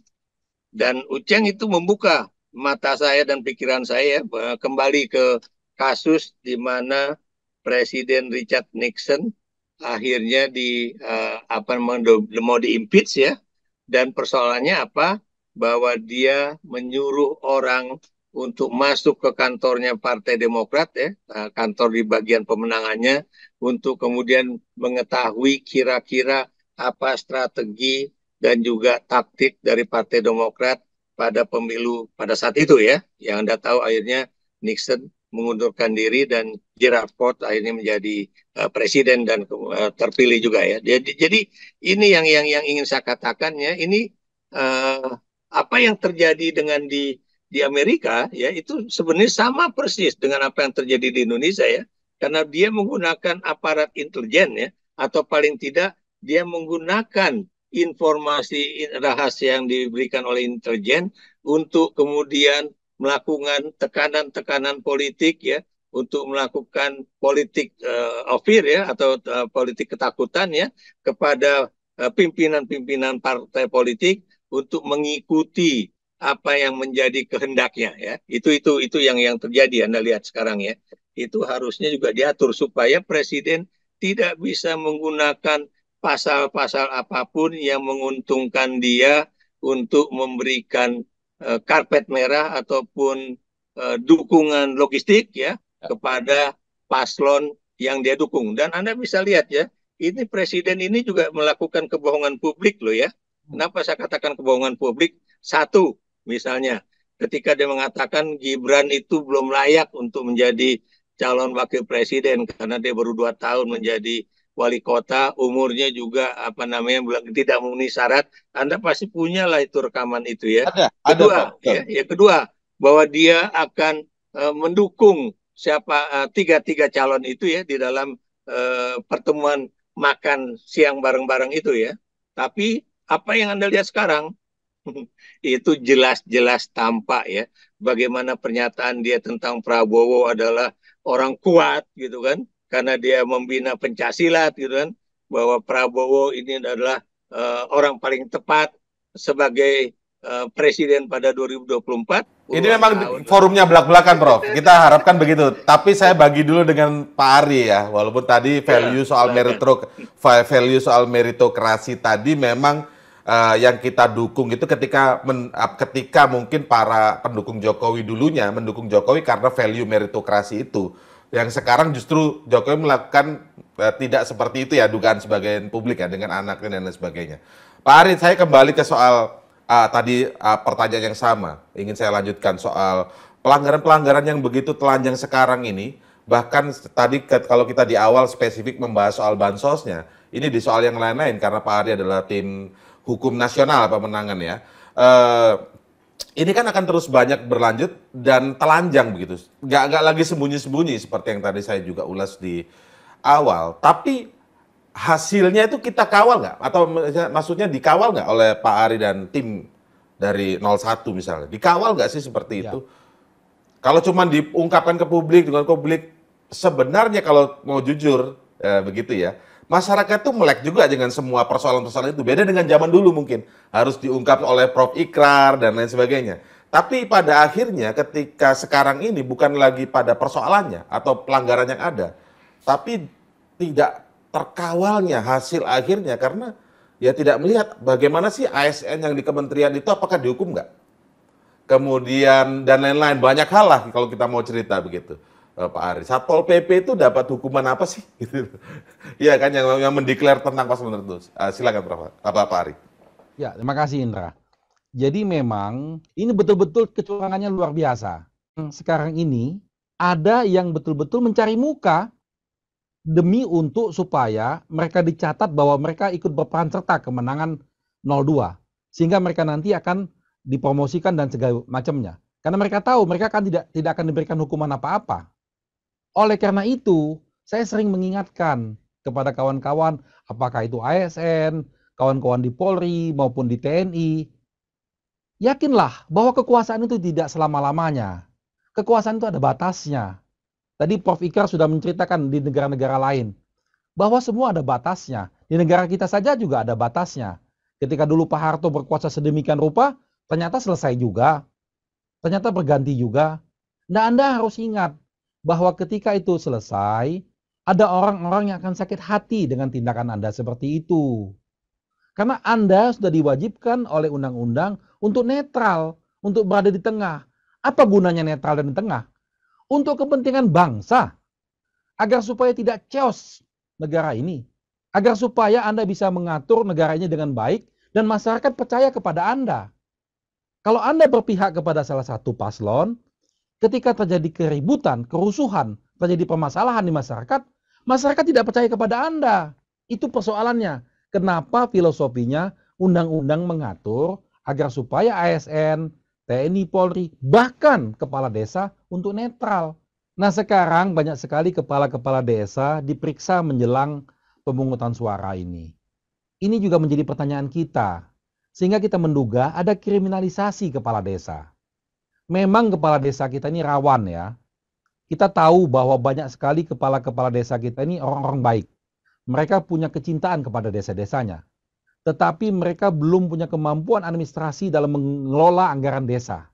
Dan Uceng itu membuka mata saya dan pikiran saya eh, kembali ke kasus di mana Presiden Richard Nixon akhirnya di uh, apa mau di impeach ya dan persoalannya apa bahwa dia menyuruh orang untuk masuk ke kantornya Partai Demokrat ya eh, kantor di bagian pemenangannya untuk kemudian mengetahui kira-kira apa strategi dan juga taktik dari Partai Demokrat pada pemilu pada saat itu ya. Yang Anda tahu akhirnya Nixon mengundurkan diri dan Gerald Ford akhirnya menjadi uh, presiden dan uh, terpilih juga ya. Jadi jadi ini yang yang yang ingin saya katakan ya, ini uh, apa yang terjadi dengan di di Amerika ya itu sebenarnya sama persis dengan apa yang terjadi di Indonesia ya. Karena dia menggunakan aparat intelijen ya atau paling tidak dia menggunakan informasi rahasia yang diberikan oleh intelijen untuk kemudian melakukan tekanan-tekanan politik ya untuk melakukan politik uh, of ya atau uh, politik ketakutan ya kepada eh, pimpinan-pimpinan uh, partai politik untuk mengikuti apa yang menjadi kehendaknya ya itu itu itu yang yang terjadi anda lihat sekarang ya itu harusnya juga diatur supaya presiden tidak bisa menggunakan pasal-pasal apapun yang menguntungkan dia untuk memberikan uh, karpet merah ataupun uh, dukungan logistik ya, ya kepada paslon yang dia dukung. Dan Anda bisa lihat ya, ini presiden ini juga melakukan kebohongan publik loh ya. Kenapa saya katakan kebohongan publik? Satu, misalnya ketika dia mengatakan Gibran itu belum layak untuk menjadi calon wakil presiden karena dia baru dua tahun menjadi wali kota, umurnya juga apa namanya tidak memenuhi syarat, Anda pasti punya lah itu rekaman itu ya. Ada, ada, kedua Ya, ya kedua bahwa dia akan uh, mendukung siapa uh, e, tiga tiga calon itu ya di dalam uh, pertemuan makan siang bareng-bareng itu ya. Tapi apa yang Anda lihat sekarang itu jelas-jelas tampak ya bagaimana pernyataan dia tentang Prabowo adalah orang kuat gitu kan karena dia membina Pencaksilat gitu kan bahwa Prabowo ini adalah uh, orang paling tepat sebagai uh, presiden pada 2024. Ini memang tahun. forumnya belak-belakan, Prof. Kita harapkan begitu. Tapi saya bagi dulu dengan Pak Ari ya, walaupun tadi ya, value soal meritro value soal meritokrasi tadi memang uh, yang kita dukung itu ketika men, ketika mungkin para pendukung Jokowi dulunya mendukung Jokowi karena value meritokrasi itu yang sekarang justru Jokowi melakukan eh, tidak seperti itu ya dugaan sebagian publik ya dengan anaknya dan lain sebagainya. Pak Arit, saya kembali ke soal uh, tadi uh, pertanyaan yang sama ingin saya lanjutkan soal pelanggaran-pelanggaran yang begitu telanjang sekarang ini bahkan tadi kalau kita di awal spesifik membahas soal bansosnya ini di soal yang lain-lain karena Pak Ari adalah tim hukum nasional pemenangan ya. Uh, ini kan akan terus banyak berlanjut dan telanjang begitu. Gak, nggak lagi sembunyi-sembunyi seperti yang tadi saya juga ulas di awal. Tapi hasilnya itu kita kawal nggak? Atau maksudnya dikawal nggak oleh Pak Ari dan tim dari 01 misalnya? Dikawal nggak sih seperti ya. itu? Kalau cuma diungkapkan ke publik dengan publik, sebenarnya kalau mau jujur, eh, begitu ya, masyarakat tuh melek juga dengan semua persoalan-persoalan itu. Beda dengan zaman dulu mungkin. Harus diungkap oleh Prof. Ikrar dan lain sebagainya. Tapi pada akhirnya ketika sekarang ini bukan lagi pada persoalannya atau pelanggaran yang ada. Tapi tidak terkawalnya hasil akhirnya karena ya tidak melihat bagaimana sih ASN yang di kementerian itu apakah dihukum nggak? Kemudian dan lain-lain banyak hal lah kalau kita mau cerita begitu. Eh, Pak Ari. Satpol PP itu dapat hukuman apa sih? Iya kan yang yang mendeklar tentang pas menurut uh, eh, silakan Prof. Apa Pak Ari? Ya, terima kasih Indra. Jadi memang ini betul-betul kecurangannya luar biasa. Sekarang ini ada yang betul-betul mencari muka demi untuk supaya mereka dicatat bahwa mereka ikut berperan serta kemenangan 02 sehingga mereka nanti akan dipromosikan dan segala macamnya. Karena mereka tahu mereka kan tidak tidak akan diberikan hukuman apa-apa oleh karena itu, saya sering mengingatkan kepada kawan-kawan, apakah itu ASN, kawan-kawan di Polri maupun di TNI, yakinlah bahwa kekuasaan itu tidak selama-lamanya. Kekuasaan itu ada batasnya. Tadi Prof. Ikrar sudah menceritakan di negara-negara lain bahwa semua ada batasnya. Di negara kita saja juga ada batasnya. Ketika dulu Pak Harto berkuasa sedemikian rupa, ternyata selesai juga. Ternyata berganti juga. Nah, Anda harus ingat bahwa ketika itu selesai, ada orang-orang yang akan sakit hati dengan tindakan Anda seperti itu. Karena Anda sudah diwajibkan oleh undang-undang untuk netral, untuk berada di tengah. Apa gunanya netral dan di tengah? Untuk kepentingan bangsa, agar supaya tidak chaos negara ini, agar supaya Anda bisa mengatur negaranya dengan baik dan masyarakat percaya kepada Anda. Kalau Anda berpihak kepada salah satu paslon, ketika terjadi keributan, kerusuhan, terjadi permasalahan di masyarakat, masyarakat tidak percaya kepada Anda. Itu persoalannya. Kenapa filosofinya undang-undang mengatur agar supaya ASN, TNI, Polri, bahkan kepala desa untuk netral. Nah sekarang banyak sekali kepala-kepala desa diperiksa menjelang pemungutan suara ini. Ini juga menjadi pertanyaan kita. Sehingga kita menduga ada kriminalisasi kepala desa memang kepala desa kita ini rawan ya. Kita tahu bahwa banyak sekali kepala-kepala desa kita ini orang-orang baik. Mereka punya kecintaan kepada desa-desanya. Tetapi mereka belum punya kemampuan administrasi dalam mengelola anggaran desa.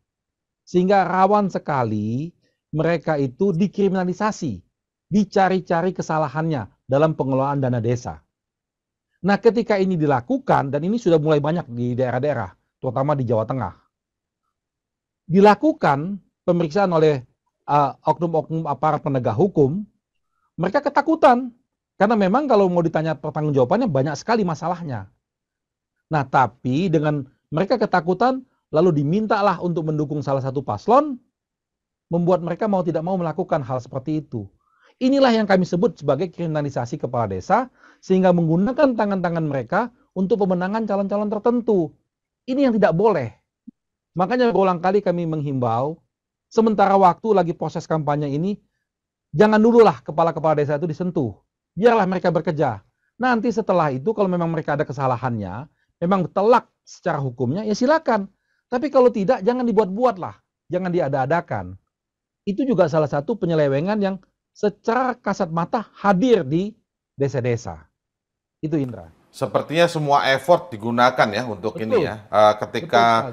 Sehingga rawan sekali mereka itu dikriminalisasi, dicari-cari kesalahannya dalam pengelolaan dana desa. Nah ketika ini dilakukan, dan ini sudah mulai banyak di daerah-daerah, terutama di Jawa Tengah, dilakukan pemeriksaan oleh oknum uh, oknum-oknum aparat penegak hukum, mereka ketakutan karena memang kalau mau ditanya pertanggungjawabannya banyak sekali masalahnya. Nah, tapi dengan mereka ketakutan lalu dimintalah untuk mendukung salah satu paslon membuat mereka mau tidak mau melakukan hal seperti itu. Inilah yang kami sebut sebagai kriminalisasi kepala desa sehingga menggunakan tangan-tangan mereka untuk pemenangan calon-calon tertentu. Ini yang tidak boleh. Makanya berulang kali kami menghimbau, sementara waktu lagi proses kampanye ini, jangan dululah kepala-kepala desa itu disentuh. Biarlah mereka bekerja. Nanti setelah itu kalau memang mereka ada kesalahannya, memang telak secara hukumnya, ya silakan. Tapi kalau tidak, jangan dibuat-buatlah. Jangan diada-adakan. Itu juga salah satu penyelewengan yang secara kasat mata hadir di desa-desa. Itu Indra. Sepertinya semua effort digunakan ya untuk Betul. ini ya. Eh, ketika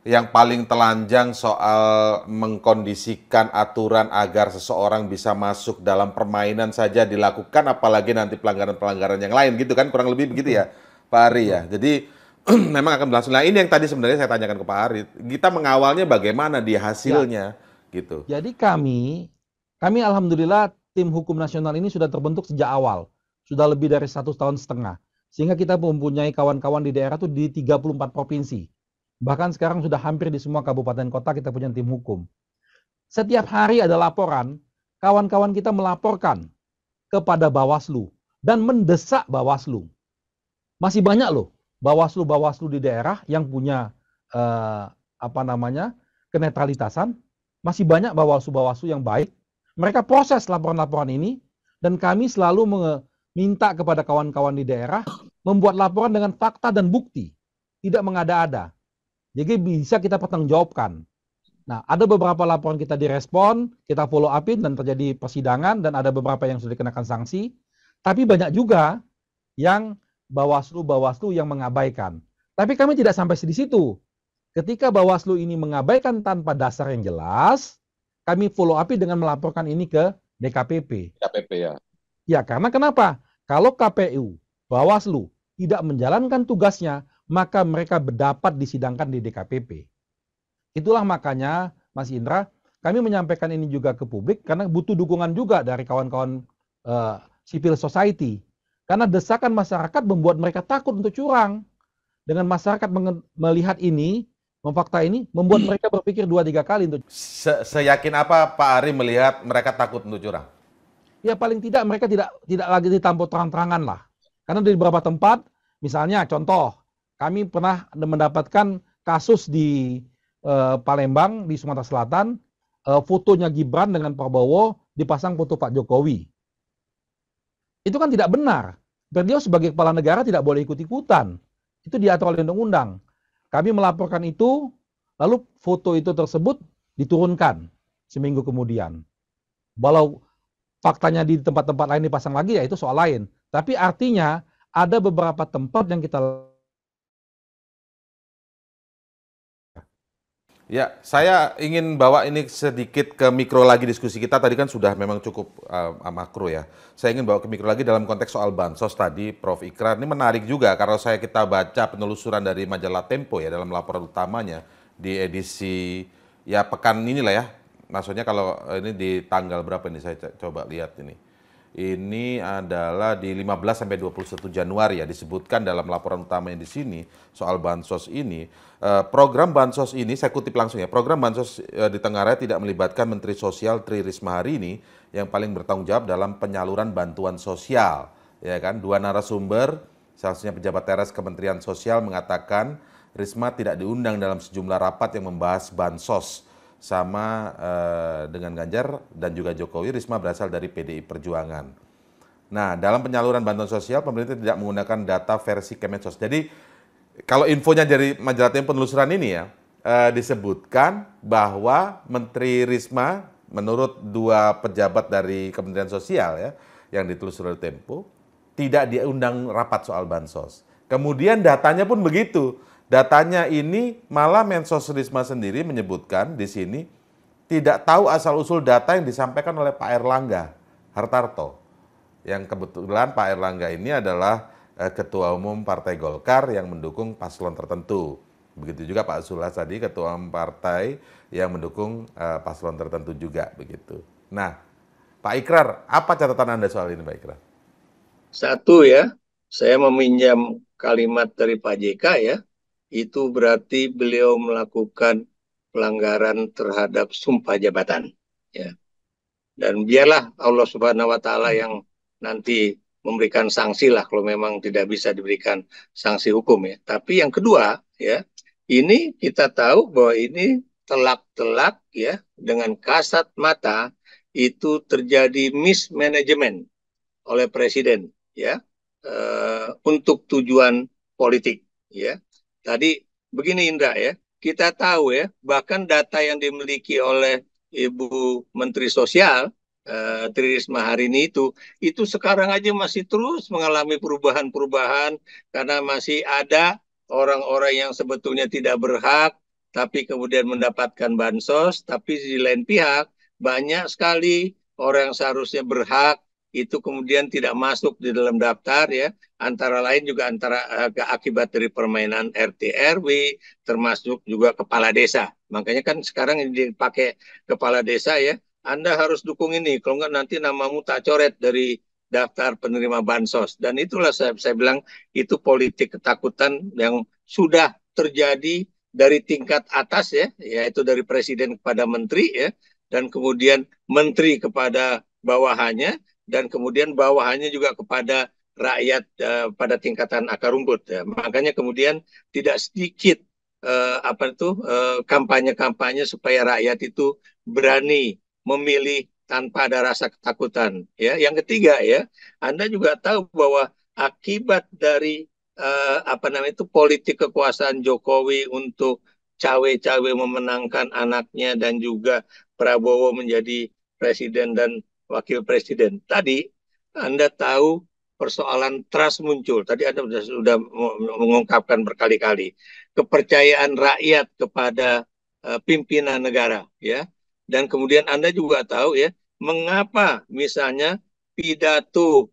yang paling telanjang soal mengkondisikan aturan agar seseorang bisa masuk dalam permainan saja dilakukan apalagi nanti pelanggaran-pelanggaran yang lain gitu kan kurang lebih begitu ya Pak Ari ya. Jadi memang akan berlangsung. Nah ini yang tadi sebenarnya saya tanyakan ke Pak Ari. Kita mengawalnya bagaimana di hasilnya ya. gitu. Jadi kami, kami alhamdulillah tim hukum nasional ini sudah terbentuk sejak awal. Sudah lebih dari satu tahun setengah. Sehingga kita mempunyai kawan-kawan di daerah tuh di 34 provinsi Bahkan sekarang sudah hampir di semua kabupaten kota kita punya tim hukum. Setiap hari ada laporan, kawan-kawan kita melaporkan kepada Bawaslu dan mendesak Bawaslu. Masih banyak loh Bawaslu-Bawaslu di daerah yang punya eh, apa namanya kenetralitasan. Masih banyak Bawaslu-Bawaslu yang baik. Mereka proses laporan-laporan ini dan kami selalu minta kepada kawan-kawan di daerah membuat laporan dengan fakta dan bukti, tidak mengada-ada. Jadi bisa kita pertanggungjawabkan. Nah, ada beberapa laporan kita direspon, kita follow upin dan terjadi persidangan dan ada beberapa yang sudah dikenakan sanksi. Tapi banyak juga yang Bawaslu-Bawaslu yang mengabaikan. Tapi kami tidak sampai di situ. Ketika Bawaslu ini mengabaikan tanpa dasar yang jelas, kami follow up dengan melaporkan ini ke DKPP. DKPP ya. Ya, karena kenapa? Kalau KPU, Bawaslu tidak menjalankan tugasnya, maka mereka berdapat disidangkan di DKPP. Itulah makanya Mas Indra, kami menyampaikan ini juga ke publik karena butuh dukungan juga dari kawan-kawan uh, civil society. Karena desakan masyarakat membuat mereka takut untuk curang. Dengan masyarakat melihat ini, memfakta ini, membuat mereka berpikir dua tiga kali untuk. Se Seyakin apa Pak Ari melihat mereka takut untuk curang? Ya paling tidak mereka tidak tidak lagi ditampuk terang-terangan lah. Karena di beberapa tempat, misalnya contoh kami pernah mendapatkan kasus di uh, Palembang di Sumatera Selatan uh, fotonya Gibran dengan Prabowo dipasang foto Pak Jokowi. Itu kan tidak benar. Beliau sebagai kepala negara tidak boleh ikut-ikutan. Itu diatur oleh undang-undang. Kami melaporkan itu, lalu foto itu tersebut diturunkan seminggu kemudian. Walau faktanya di tempat-tempat lain dipasang lagi ya itu soal lain. Tapi artinya ada beberapa tempat yang kita Ya, saya ingin bawa ini sedikit ke mikro lagi diskusi kita tadi kan sudah memang cukup uh, makro ya. Saya ingin bawa ke mikro lagi dalam konteks soal bansos tadi Prof Ikrar ini menarik juga karena saya kita baca penelusuran dari majalah Tempo ya dalam laporan utamanya di edisi ya pekan inilah ya. Maksudnya kalau eh, ini di tanggal berapa ini saya coba lihat ini ini adalah di 15 sampai 21 Januari ya disebutkan dalam laporan utama yang di sini soal bansos ini eh, program bansos ini saya kutip langsung ya program bansos eh, di Tenggara tidak melibatkan Menteri Sosial Tri Risma hari ini yang paling bertanggung jawab dalam penyaluran bantuan sosial ya kan dua narasumber salah satunya pejabat teras Kementerian Sosial mengatakan Risma tidak diundang dalam sejumlah rapat yang membahas bansos sama uh, dengan Ganjar dan juga Jokowi, Risma berasal dari PDI Perjuangan. Nah, dalam penyaluran bantuan sosial, pemerintah tidak menggunakan data versi Kemensos. Jadi, kalau infonya dari majalah tim penelusuran ini ya, uh, disebutkan bahwa Menteri Risma, menurut dua pejabat dari Kementerian Sosial ya, yang ditelusuri oleh Tempo, tidak diundang rapat soal bansos. Kemudian datanya pun begitu Datanya ini malah Mensos Risma sendiri menyebutkan di sini tidak tahu asal-usul data yang disampaikan oleh Pak Erlangga Hartarto. Yang kebetulan Pak Erlangga ini adalah eh, ketua umum Partai Golkar yang mendukung paslon tertentu. Begitu juga Pak Sulas tadi ketua umum partai yang mendukung eh, paslon tertentu juga begitu. Nah, Pak Ikrar, apa catatan Anda soal ini Pak Ikrar? Satu ya, saya meminjam kalimat dari Pak JK ya, itu berarti beliau melakukan pelanggaran terhadap sumpah jabatan. Ya. Dan biarlah Allah Subhanahu Wa Taala yang nanti memberikan sanksi lah kalau memang tidak bisa diberikan sanksi hukum ya. Tapi yang kedua ya ini kita tahu bahwa ini telak-telak ya dengan kasat mata itu terjadi mismanagement oleh presiden ya e, untuk tujuan politik ya Tadi begini Indra ya, kita tahu ya, bahkan data yang dimiliki oleh Ibu Menteri Sosial eh, Tri Risma hari ini itu itu sekarang aja masih terus mengalami perubahan-perubahan karena masih ada orang-orang yang sebetulnya tidak berhak tapi kemudian mendapatkan bansos tapi di lain pihak banyak sekali orang yang seharusnya berhak itu kemudian tidak masuk di dalam daftar ya antara lain juga antara eh, ke akibat dari permainan RT RW termasuk juga kepala desa makanya kan sekarang ini dipakai kepala desa ya Anda harus dukung ini kalau nggak nanti namamu tak coret dari daftar penerima bansos dan itulah saya, saya bilang itu politik ketakutan yang sudah terjadi dari tingkat atas ya yaitu dari presiden kepada menteri ya dan kemudian menteri kepada bawahannya dan kemudian bawahannya juga kepada rakyat uh, pada tingkatan akar rumput. Ya. Makanya kemudian tidak sedikit uh, apa itu eh, kampanye-kampanye supaya rakyat itu berani memilih tanpa ada rasa ketakutan. Ya, yang ketiga ya, Anda juga tahu bahwa akibat dari uh, apa namanya itu politik kekuasaan Jokowi untuk cawe-cawe memenangkan anaknya dan juga Prabowo menjadi presiden dan Wakil Presiden. Tadi Anda tahu persoalan trust muncul. Tadi Anda sudah, mengungkapkan berkali-kali kepercayaan rakyat kepada uh, pimpinan negara, ya. Dan kemudian Anda juga tahu ya mengapa misalnya pidato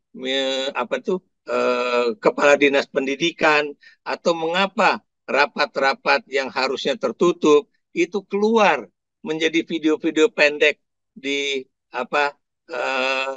apa itu uh, kepala dinas pendidikan atau mengapa rapat-rapat yang harusnya tertutup itu keluar menjadi video-video pendek di apa Eh,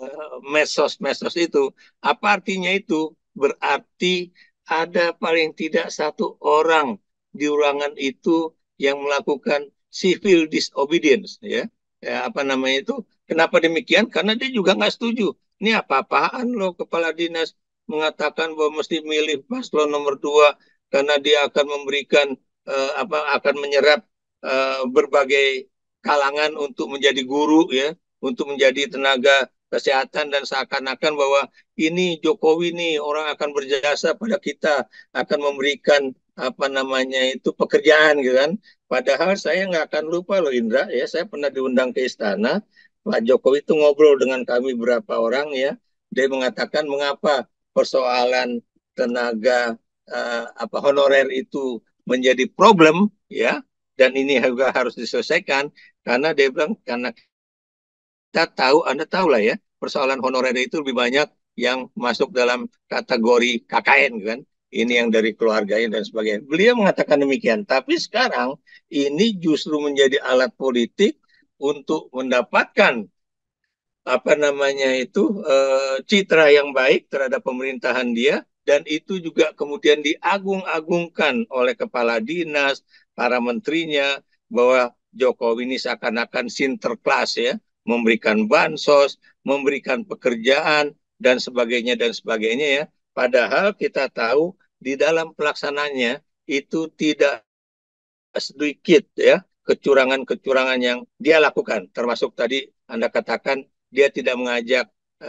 mesos-mesos itu. Apa artinya itu? Berarti ada paling tidak satu orang di ruangan itu yang melakukan civil disobedience, ya, ya apa namanya itu? Kenapa demikian? Karena dia juga nggak setuju. Ini apa-apaan loh kepala dinas mengatakan bahwa mesti milih paslon nomor dua karena dia akan memberikan uh, apa akan menyerap uh, berbagai kalangan untuk menjadi guru ya untuk menjadi tenaga kesehatan dan seakan-akan bahwa ini Jokowi nih orang akan berjasa pada kita akan memberikan apa namanya itu pekerjaan gitu kan padahal saya nggak akan lupa loh Indra ya saya pernah diundang ke istana Pak Jokowi itu ngobrol dengan kami berapa orang ya dia mengatakan mengapa persoalan tenaga uh, apa honorer itu menjadi problem ya dan ini juga harus diselesaikan karena dia bilang karena kita tahu, Anda tahu lah ya, persoalan honorer itu lebih banyak yang masuk dalam kategori KKN kan. Ini yang dari keluarganya dan sebagainya. Beliau mengatakan demikian, tapi sekarang ini justru menjadi alat politik untuk mendapatkan apa namanya itu e, citra yang baik terhadap pemerintahan dia dan itu juga kemudian diagung-agungkan oleh kepala dinas, para menterinya bahwa Jokowi ini seakan-akan sinterklas ya, memberikan bansos, memberikan pekerjaan dan sebagainya dan sebagainya ya. Padahal kita tahu di dalam pelaksananya itu tidak sedikit ya kecurangan-kecurangan yang dia lakukan. Termasuk tadi Anda katakan dia tidak mengajak e,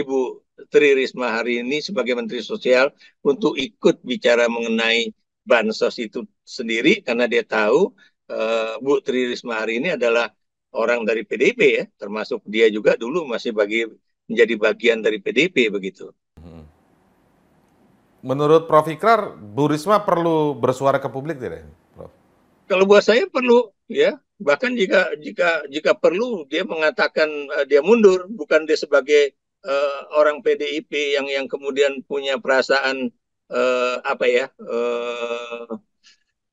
Ibu Tri Risma hari ini sebagai Menteri Sosial untuk ikut bicara mengenai bansos itu sendiri karena dia tahu e, Bu Tri Risma hari ini adalah orang dari PDIP ya, termasuk dia juga dulu masih bagi menjadi bagian dari PDIP begitu. Hmm. Menurut Prof Ikrar, Bu Risma perlu bersuara ke publik tidak, Prof? Kalau buat saya perlu ya, bahkan jika jika jika perlu dia mengatakan uh, dia mundur, bukan dia sebagai uh, orang PDIP yang yang kemudian punya perasaan uh, apa ya uh,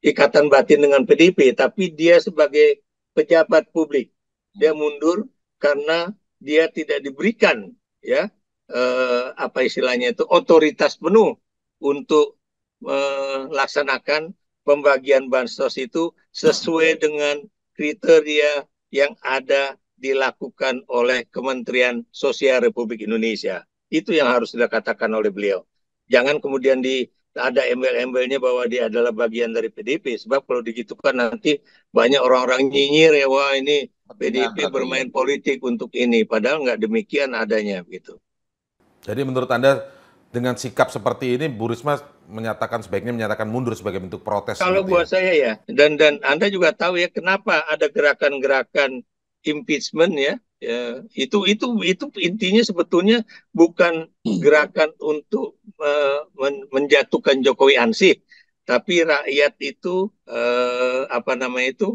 ikatan batin dengan PDIP, tapi dia sebagai pejabat publik dia mundur karena dia tidak diberikan ya eh, apa istilahnya itu otoritas penuh untuk eh, melaksanakan pembagian bansos itu sesuai dengan kriteria yang ada dilakukan oleh Kementerian Sosial Republik Indonesia. Itu yang harus dikatakan oleh beliau. Jangan kemudian di ada embel-embelnya bahwa dia adalah bagian dari PDIP. Sebab kalau digitukan nanti banyak orang-orang nyinyir ya wah ini PDIP bermain politik untuk ini. Padahal nggak demikian adanya gitu. Jadi menurut anda dengan sikap seperti ini Bu Risma menyatakan sebaiknya menyatakan mundur sebagai bentuk protes. Kalau gitu ya? buat ya. saya ya dan dan Anda juga tahu ya kenapa ada gerakan-gerakan impeachment ya ya itu itu itu intinya sebetulnya bukan hmm. gerakan untuk uh, men menjatuhkan Jokowi ansih tapi rakyat itu uh, apa namanya itu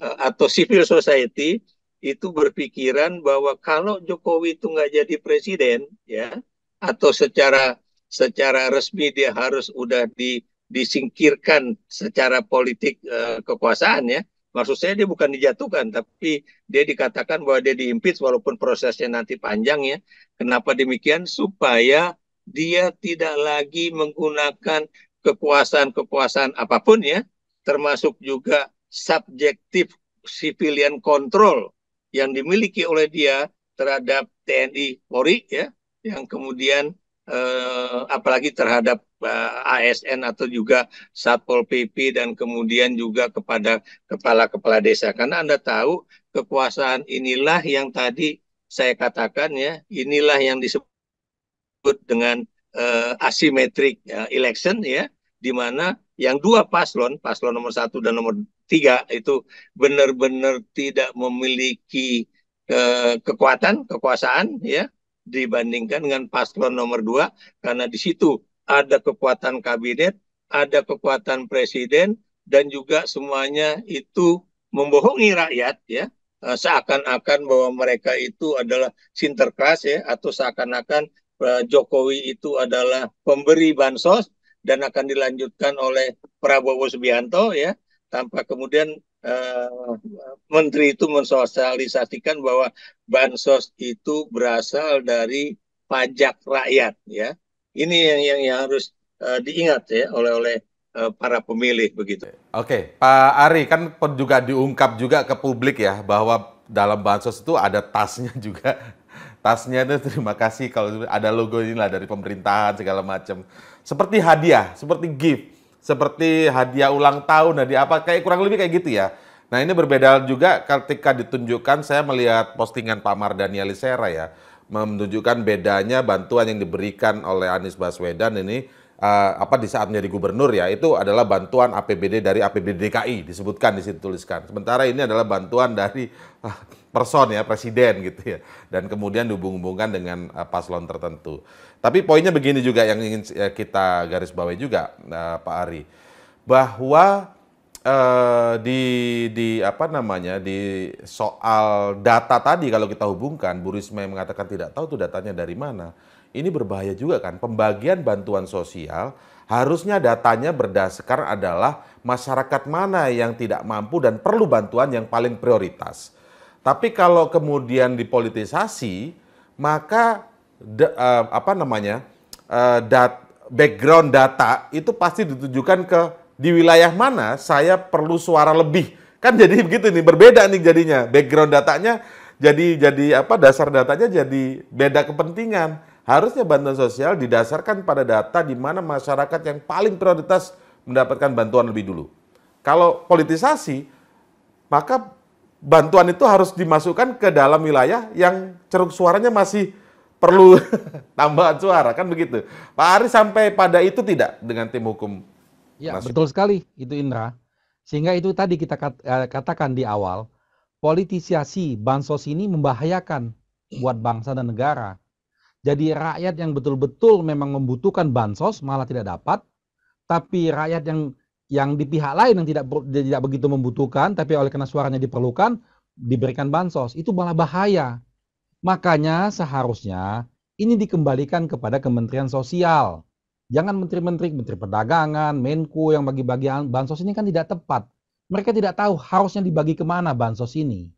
uh, atau civil society itu berpikiran bahwa kalau Jokowi itu nggak jadi presiden ya atau secara secara resmi dia harus udah di disingkirkan secara politik uh, kekuasaan ya maksud saya dia bukan dijatuhkan tapi dia dikatakan bahwa dia diimpeach walaupun prosesnya nanti panjang ya kenapa demikian supaya dia tidak lagi menggunakan kekuasaan-kekuasaan apapun ya termasuk juga subjektif civilian control yang dimiliki oleh dia terhadap TNI Polri ya yang kemudian eh, apalagi terhadap Eh, ASN atau juga Satpol PP dan kemudian juga kepada kepala-kepala desa. Karena Anda tahu kekuasaan inilah yang tadi saya katakan ya, inilah yang disebut dengan uh, eh, asimetrik uh, eh, election ya, di mana yang dua paslon, paslon nomor satu dan nomor tiga itu benar-benar tidak memiliki uh, kekuatan, kekuasaan ya, dibandingkan dengan paslon nomor dua karena di situ ada kekuatan kabinet, ada kekuatan presiden, dan juga semuanya itu membohongi rakyat ya eh, seakan-akan bahwa mereka itu adalah sinterklas ya atau seakan-akan eh, Jokowi itu adalah pemberi bansos dan akan dilanjutkan oleh Prabowo Subianto ya tanpa kemudian eh, menteri itu mensosialisasikan bahwa bansos itu berasal dari pajak rakyat ya ini yang yang, yang harus uh, diingat ya oleh oleh uh, para pemilih begitu. Oke, Pak Ari kan juga diungkap juga ke publik ya bahwa dalam bansos itu ada tasnya juga. Tasnya itu terima kasih kalau ada logo inilah dari pemerintahan segala macam. Seperti hadiah, seperti gift, seperti hadiah ulang tahun, hadiah apa kayak kurang lebih kayak gitu ya. Nah ini berbeda juga ketika ditunjukkan saya melihat postingan Pak Mardhani Alisera ya menunjukkan bedanya bantuan yang diberikan oleh Anies Baswedan ini uh, apa di saat menjadi gubernur ya itu adalah bantuan APBD dari APBD DKI disebutkan di situ tuliskan. Sementara ini adalah bantuan dari uh, person ya presiden gitu ya dan kemudian dihubung-hubungkan dengan uh, paslon tertentu. Tapi poinnya begini juga yang ingin kita garis bawahi juga uh, Pak Ari bahwa Eh, di di apa namanya di soal data tadi kalau kita hubungkan Bu Risma yang mengatakan tidak tahu tuh datanya dari mana. Ini berbahaya juga kan pembagian bantuan sosial harusnya datanya berdasarkan adalah masyarakat mana yang tidak mampu dan perlu bantuan yang paling prioritas. Tapi kalau kemudian dipolitisasi, maka de, uh, apa namanya? Uh, dat, background data itu pasti ditujukan ke di wilayah mana saya perlu suara lebih. Kan jadi begitu nih, berbeda nih jadinya. Background datanya jadi jadi apa dasar datanya jadi beda kepentingan. Harusnya bantuan sosial didasarkan pada data di mana masyarakat yang paling prioritas mendapatkan bantuan lebih dulu. Kalau politisasi, maka bantuan itu harus dimasukkan ke dalam wilayah yang ceruk suaranya masih perlu tambahan suara kan begitu. Pak Ari sampai pada itu tidak dengan tim hukum Ya, Masih. betul sekali itu Indra. Sehingga itu tadi kita eh, katakan di awal, politisasi bansos ini membahayakan buat bangsa dan negara. Jadi rakyat yang betul-betul memang membutuhkan bansos malah tidak dapat, tapi rakyat yang yang di pihak lain yang tidak tidak begitu membutuhkan tapi oleh karena suaranya diperlukan diberikan bansos itu malah bahaya. Makanya seharusnya ini dikembalikan kepada Kementerian Sosial. Jangan menteri-menteri, menteri perdagangan, Menko yang bagi-bagi bansos ini kan tidak tepat. Mereka tidak tahu harusnya dibagi kemana bansos ini.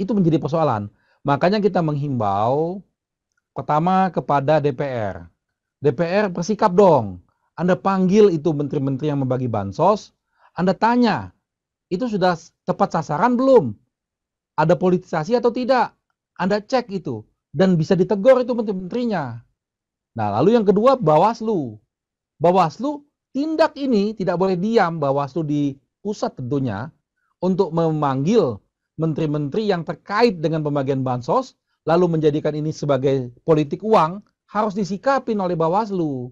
Itu menjadi persoalan. Makanya kita menghimbau pertama kepada DPR. DPR bersikap dong. Anda panggil itu menteri-menteri yang membagi bansos, Anda tanya, itu sudah tepat sasaran belum? Ada politisasi atau tidak? Anda cek itu. Dan bisa ditegur itu menteri-menterinya. Nah, lalu yang kedua Bawaslu. Bawaslu tindak ini tidak boleh diam Bawaslu di pusat tentunya untuk memanggil menteri-menteri yang terkait dengan pembagian bansos lalu menjadikan ini sebagai politik uang harus disikapin oleh Bawaslu.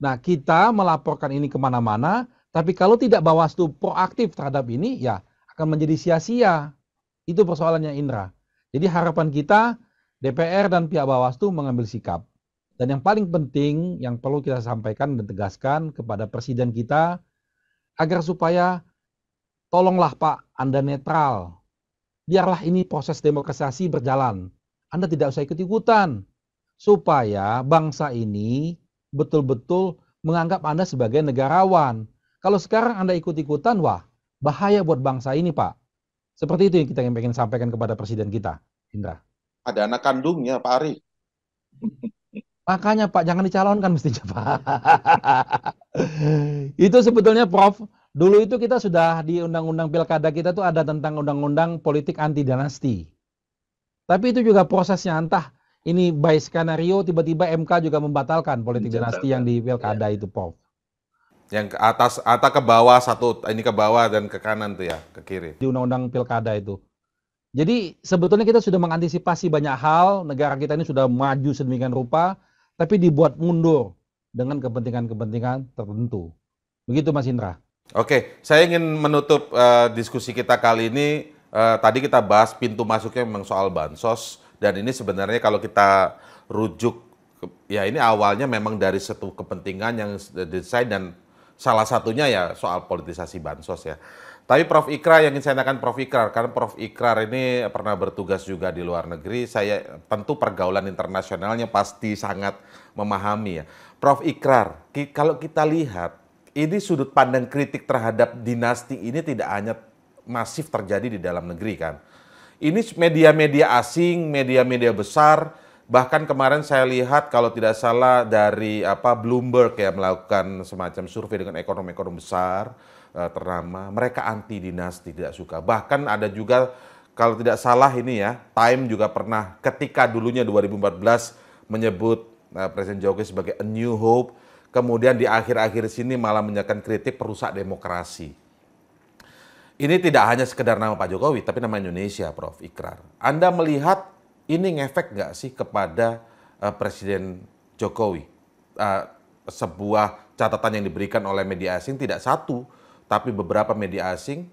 Nah, kita melaporkan ini kemana-mana, tapi kalau tidak Bawaslu proaktif terhadap ini, ya akan menjadi sia-sia. Itu persoalannya Indra. Jadi harapan kita DPR dan pihak Bawaslu mengambil sikap. Dan yang paling penting yang perlu kita sampaikan dan tegaskan kepada presiden kita agar supaya tolonglah Pak Anda netral. Biarlah ini proses demokrasi berjalan. Anda tidak usah ikut-ikutan supaya bangsa ini betul-betul menganggap Anda sebagai negarawan. Kalau sekarang Anda ikut-ikutan, wah, bahaya buat bangsa ini, Pak. Seperti itu yang kita ingin sampaikan kepada presiden kita, Indra. Ada anak kandungnya, Pak Ari. Makanya Pak jangan dicalonkan mestinya Pak. itu sebetulnya Prof, dulu itu kita sudah di undang-undang pilkada kita tuh ada tentang undang-undang politik anti dinasti. Tapi itu juga prosesnya entah ini by skenario tiba-tiba MK juga membatalkan politik dinasti yang di pilkada ya. itu Prof. Yang ke atas atau ke bawah satu ini ke bawah dan ke kanan tuh ya, ke kiri. Di undang-undang pilkada itu. Jadi sebetulnya kita sudah mengantisipasi banyak hal, negara kita ini sudah maju sedemikian rupa, tapi dibuat mundur dengan kepentingan-kepentingan tertentu. Begitu Mas Indra. Oke, saya ingin menutup uh, diskusi kita kali ini. Uh, tadi kita bahas pintu masuknya memang soal bansos dan ini sebenarnya kalau kita rujuk ya ini awalnya memang dari satu kepentingan yang desain dan salah satunya ya soal politisasi bansos ya. Tapi Prof Ikrar yang ingin saya tanyakan Prof Ikrar karena Prof Ikrar ini pernah bertugas juga di luar negeri. Saya tentu pergaulan internasionalnya pasti sangat memahami ya. Prof Ikrar, ki, kalau kita lihat ini sudut pandang kritik terhadap dinasti ini tidak hanya masif terjadi di dalam negeri kan. Ini media-media asing, media-media besar bahkan kemarin saya lihat kalau tidak salah dari apa Bloomberg ya melakukan semacam survei dengan ekonomi ekonom besar Eh, ternama. Mereka anti dinasti, tidak suka. Bahkan ada juga kalau tidak salah ini ya, Time juga pernah ketika dulunya 2014 menyebut eh, Presiden Jokowi sebagai a new hope, kemudian di akhir-akhir sini malah menyatakan kritik perusak demokrasi. Ini tidak hanya sekedar nama Pak Jokowi, tapi nama Indonesia, Prof. Ikrar. Anda melihat ini ngefek nggak sih kepada uh, Presiden Jokowi? Uh, sebuah catatan yang diberikan oleh media asing tidak satu, tapi beberapa media asing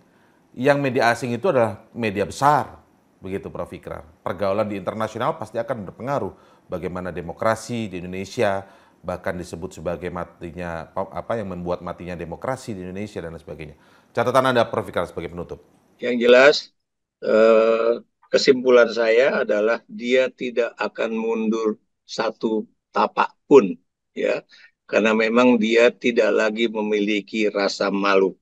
yang media asing itu adalah media besar, begitu Prof. Ikrar. Pergaulan di internasional pasti akan berpengaruh bagaimana demokrasi di Indonesia bahkan disebut sebagai matinya apa yang membuat matinya demokrasi di Indonesia dan sebagainya. Catatan Anda Prof. Ikrar sebagai penutup. Yang jelas eh, kesimpulan saya adalah dia tidak akan mundur satu tapak pun ya karena memang dia tidak lagi memiliki rasa malu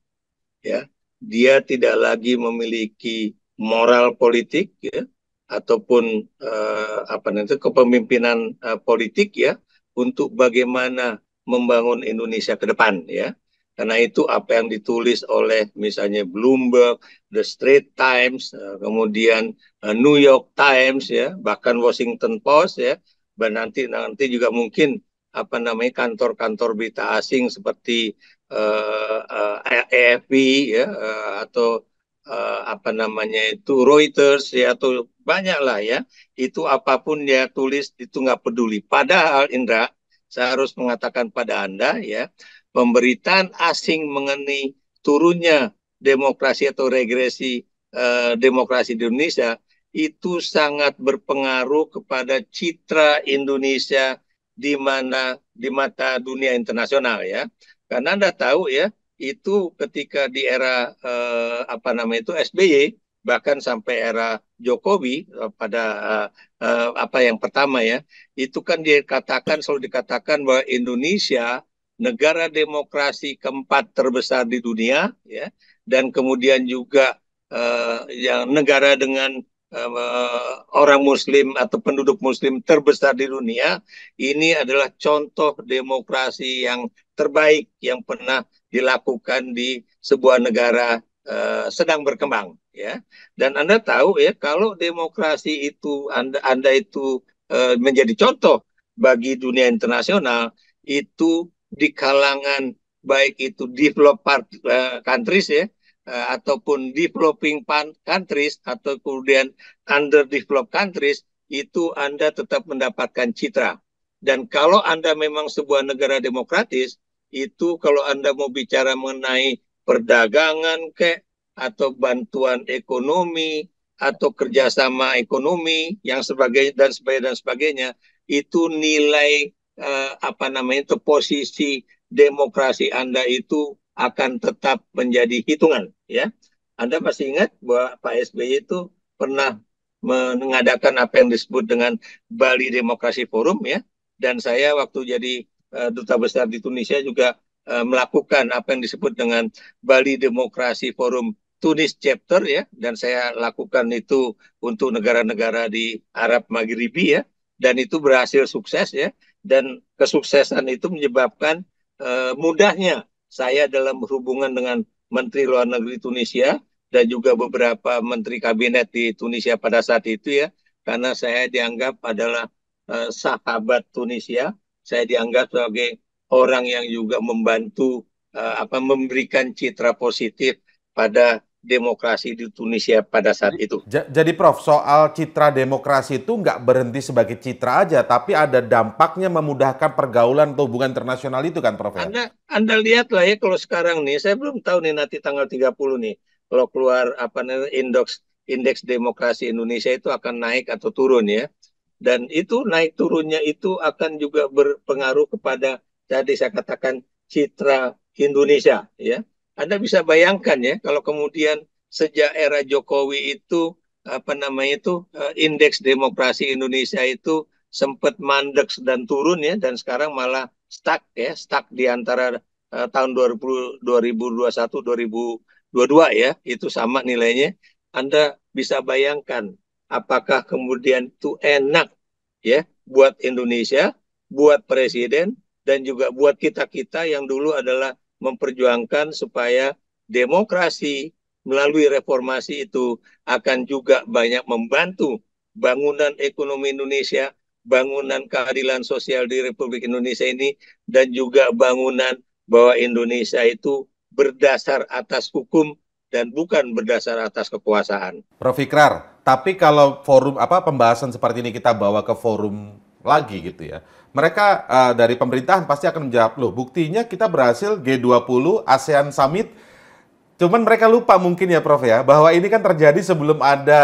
ya dia tidak lagi memiliki moral politik ya ataupun eh, apa namanya kepemimpinan eh, politik ya untuk bagaimana membangun Indonesia ke depan ya karena itu apa yang ditulis oleh misalnya Bloomberg, The Straits Times, eh, kemudian eh, New York Times ya, bahkan Washington Post ya, dan nanti nanti juga mungkin apa namanya kantor-kantor berita asing seperti uh, eh, eh, AFP ya uh, atau uh, apa namanya itu Reuters ya atau banyaklah ya itu apapun dia tulis itu nggak peduli. Padahal Indra saya harus mengatakan pada anda ya pemberitaan asing mengenai turunnya demokrasi atau regresi uh, demokrasi di Indonesia itu sangat berpengaruh kepada citra Indonesia di mana di mata dunia internasional ya. Karena Anda tahu ya, itu ketika di era eh, apa namanya itu SBY bahkan sampai era Jokowi eh, pada uh, uh, apa yang pertama ya itu kan dikatakan selalu dikatakan bahwa Indonesia negara demokrasi keempat terbesar di dunia ya dan kemudian juga uh, yang negara dengan Eh, orang muslim atau penduduk muslim terbesar di dunia ini adalah contoh demokrasi yang terbaik yang pernah dilakukan di sebuah negara uh, sedang berkembang ya dan Anda tahu ya kalau demokrasi itu Anda Anda itu uh, menjadi contoh bagi dunia internasional itu di kalangan baik itu developed part, uh, countries ya Eh, ataupun developing countries atau kemudian underdeveloped countries itu Anda tetap mendapatkan citra. Dan kalau Anda memang sebuah negara demokratis, itu kalau Anda mau bicara mengenai perdagangan ke atau bantuan ekonomi atau kerjasama ekonomi yang sebagai dan sebagainya dan sebagainya itu nilai eh, apa namanya itu posisi demokrasi Anda itu akan tetap menjadi hitungan ya. Anda masih ingat bahwa Pak SBY itu pernah mengadakan apa yang disebut dengan Bali Demokrasi Forum ya dan saya waktu jadi uh, duta besar di Tunisia juga uh, melakukan apa yang disebut dengan Bali Demokrasi Forum Tunis chapter ya dan saya lakukan itu untuk negara-negara di Arab Maghribi ya dan itu berhasil sukses ya dan kesuksesan itu menyebabkan uh, mudahnya saya dalam hubungan dengan Menteri Luar Negeri Tunisia dan juga beberapa menteri kabinet di Tunisia pada saat itu ya karena saya dianggap adalah uh, sahabat Tunisia saya dianggap sebagai orang yang juga membantu uh, apa memberikan citra positif pada demokrasi di Tunisia pada saat itu. Jadi Prof, soal citra demokrasi itu nggak berhenti sebagai citra aja, tapi ada dampaknya memudahkan pergaulan atau hubungan internasional itu kan Prof? Ya? Anda, Anda lihatlah ya kalau sekarang nih, saya belum tahu nih nanti tanggal 30 nih, kalau keluar apa namanya indeks indeks demokrasi Indonesia itu akan naik atau turun ya. Dan itu naik turunnya itu akan juga berpengaruh kepada tadi saya katakan citra Indonesia ya anda bisa bayangkan ya kalau kemudian sejak era Jokowi itu apa namanya itu eh, indeks demokrasi Indonesia itu sempat mandek dan turun ya dan sekarang malah stuck ya stuck di antara uh, tahun 20, 2021 2022 ya itu sama nilainya Anda bisa bayangkan apakah kemudian itu enak ya buat Indonesia buat presiden dan juga buat kita-kita yang dulu adalah memperjuangkan supaya demokrasi melalui reformasi itu akan juga banyak membantu bangunan ekonomi Indonesia, bangunan keadilan sosial di Republik Indonesia ini, dan juga bangunan bahwa Indonesia itu berdasar atas hukum dan bukan berdasar atas kekuasaan. Prof. Ikrar, tapi kalau forum apa pembahasan seperti ini kita bawa ke forum lagi gitu ya. Mereka uh, dari pemerintahan pasti akan menjawab, loh buktinya kita berhasil G20 ASEAN Summit, cuman mereka lupa mungkin ya Prof ya, bahwa ini kan terjadi sebelum ada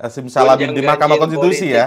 uh, eh, simsalabim di Mahkamah Konstitusi ya.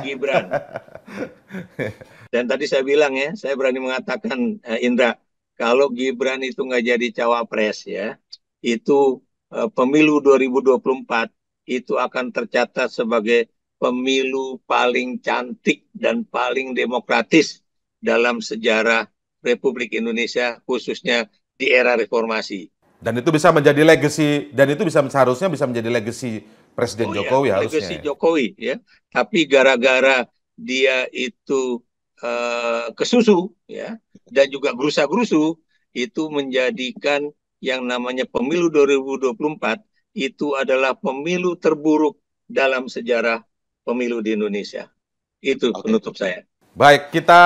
Dan tadi saya bilang ya, saya berani mengatakan uh, Indra, kalau Gibran itu nggak jadi cawapres ya, itu uh, pemilu 2024 itu akan tercatat sebagai pemilu paling cantik dan paling demokratis dalam sejarah Republik Indonesia khususnya di era reformasi. Dan itu bisa menjadi legacy dan itu bisa seharusnya bisa menjadi legacy Presiden oh, iya, Jokowi ya, harusnya. Legacy Jokowi ya. Tapi gara-gara dia itu uh, kesusu ya dan juga gerusa-gerusu itu menjadikan yang namanya pemilu 2024 itu adalah pemilu terburuk dalam sejarah pemilu di Indonesia. Itu okay. penutup saya. Baik, kita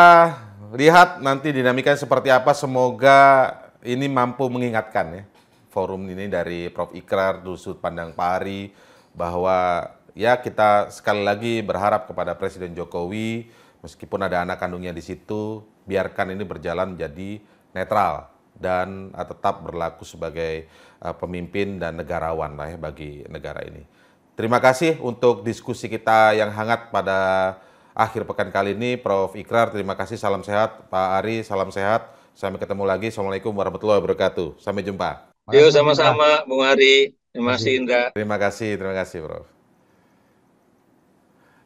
lihat nanti dinamikanya seperti apa. Semoga ini mampu mengingatkan ya forum ini dari Prof Ikrar, Dusut Pandang Pari bahwa ya kita sekali lagi berharap kepada Presiden Jokowi meskipun ada anak kandungnya di situ biarkan ini berjalan menjadi netral dan tetap berlaku sebagai eh, pemimpin dan negarawan lah ya bagi negara ini. Terima kasih untuk diskusi kita yang hangat pada akhir pekan kali ini. Prof. Ikrar, terima kasih. Salam sehat. Pak Ari, salam sehat. Sampai ketemu lagi. Assalamualaikum warahmatullahi wabarakatuh. Sampai jumpa. Yuk, sama-sama, Bung Ari. Terima kasih, Indra. Terima kasih, terima kasih, Prof.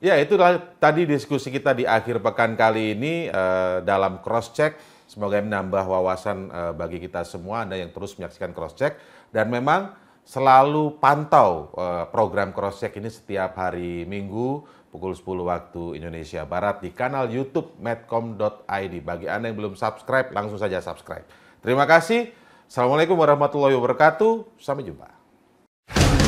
Ya, itulah tadi diskusi kita di akhir pekan kali ini uh, dalam cross-check. Semoga menambah wawasan uh, bagi kita semua, Anda yang terus menyaksikan cross-check. Dan memang selalu pantau eh, program Crosscheck ini setiap hari Minggu pukul 10 waktu Indonesia Barat di kanal YouTube medcom.id. Bagi Anda yang belum subscribe, langsung saja subscribe. Terima kasih. Assalamualaikum warahmatullahi wabarakatuh. Sampai jumpa.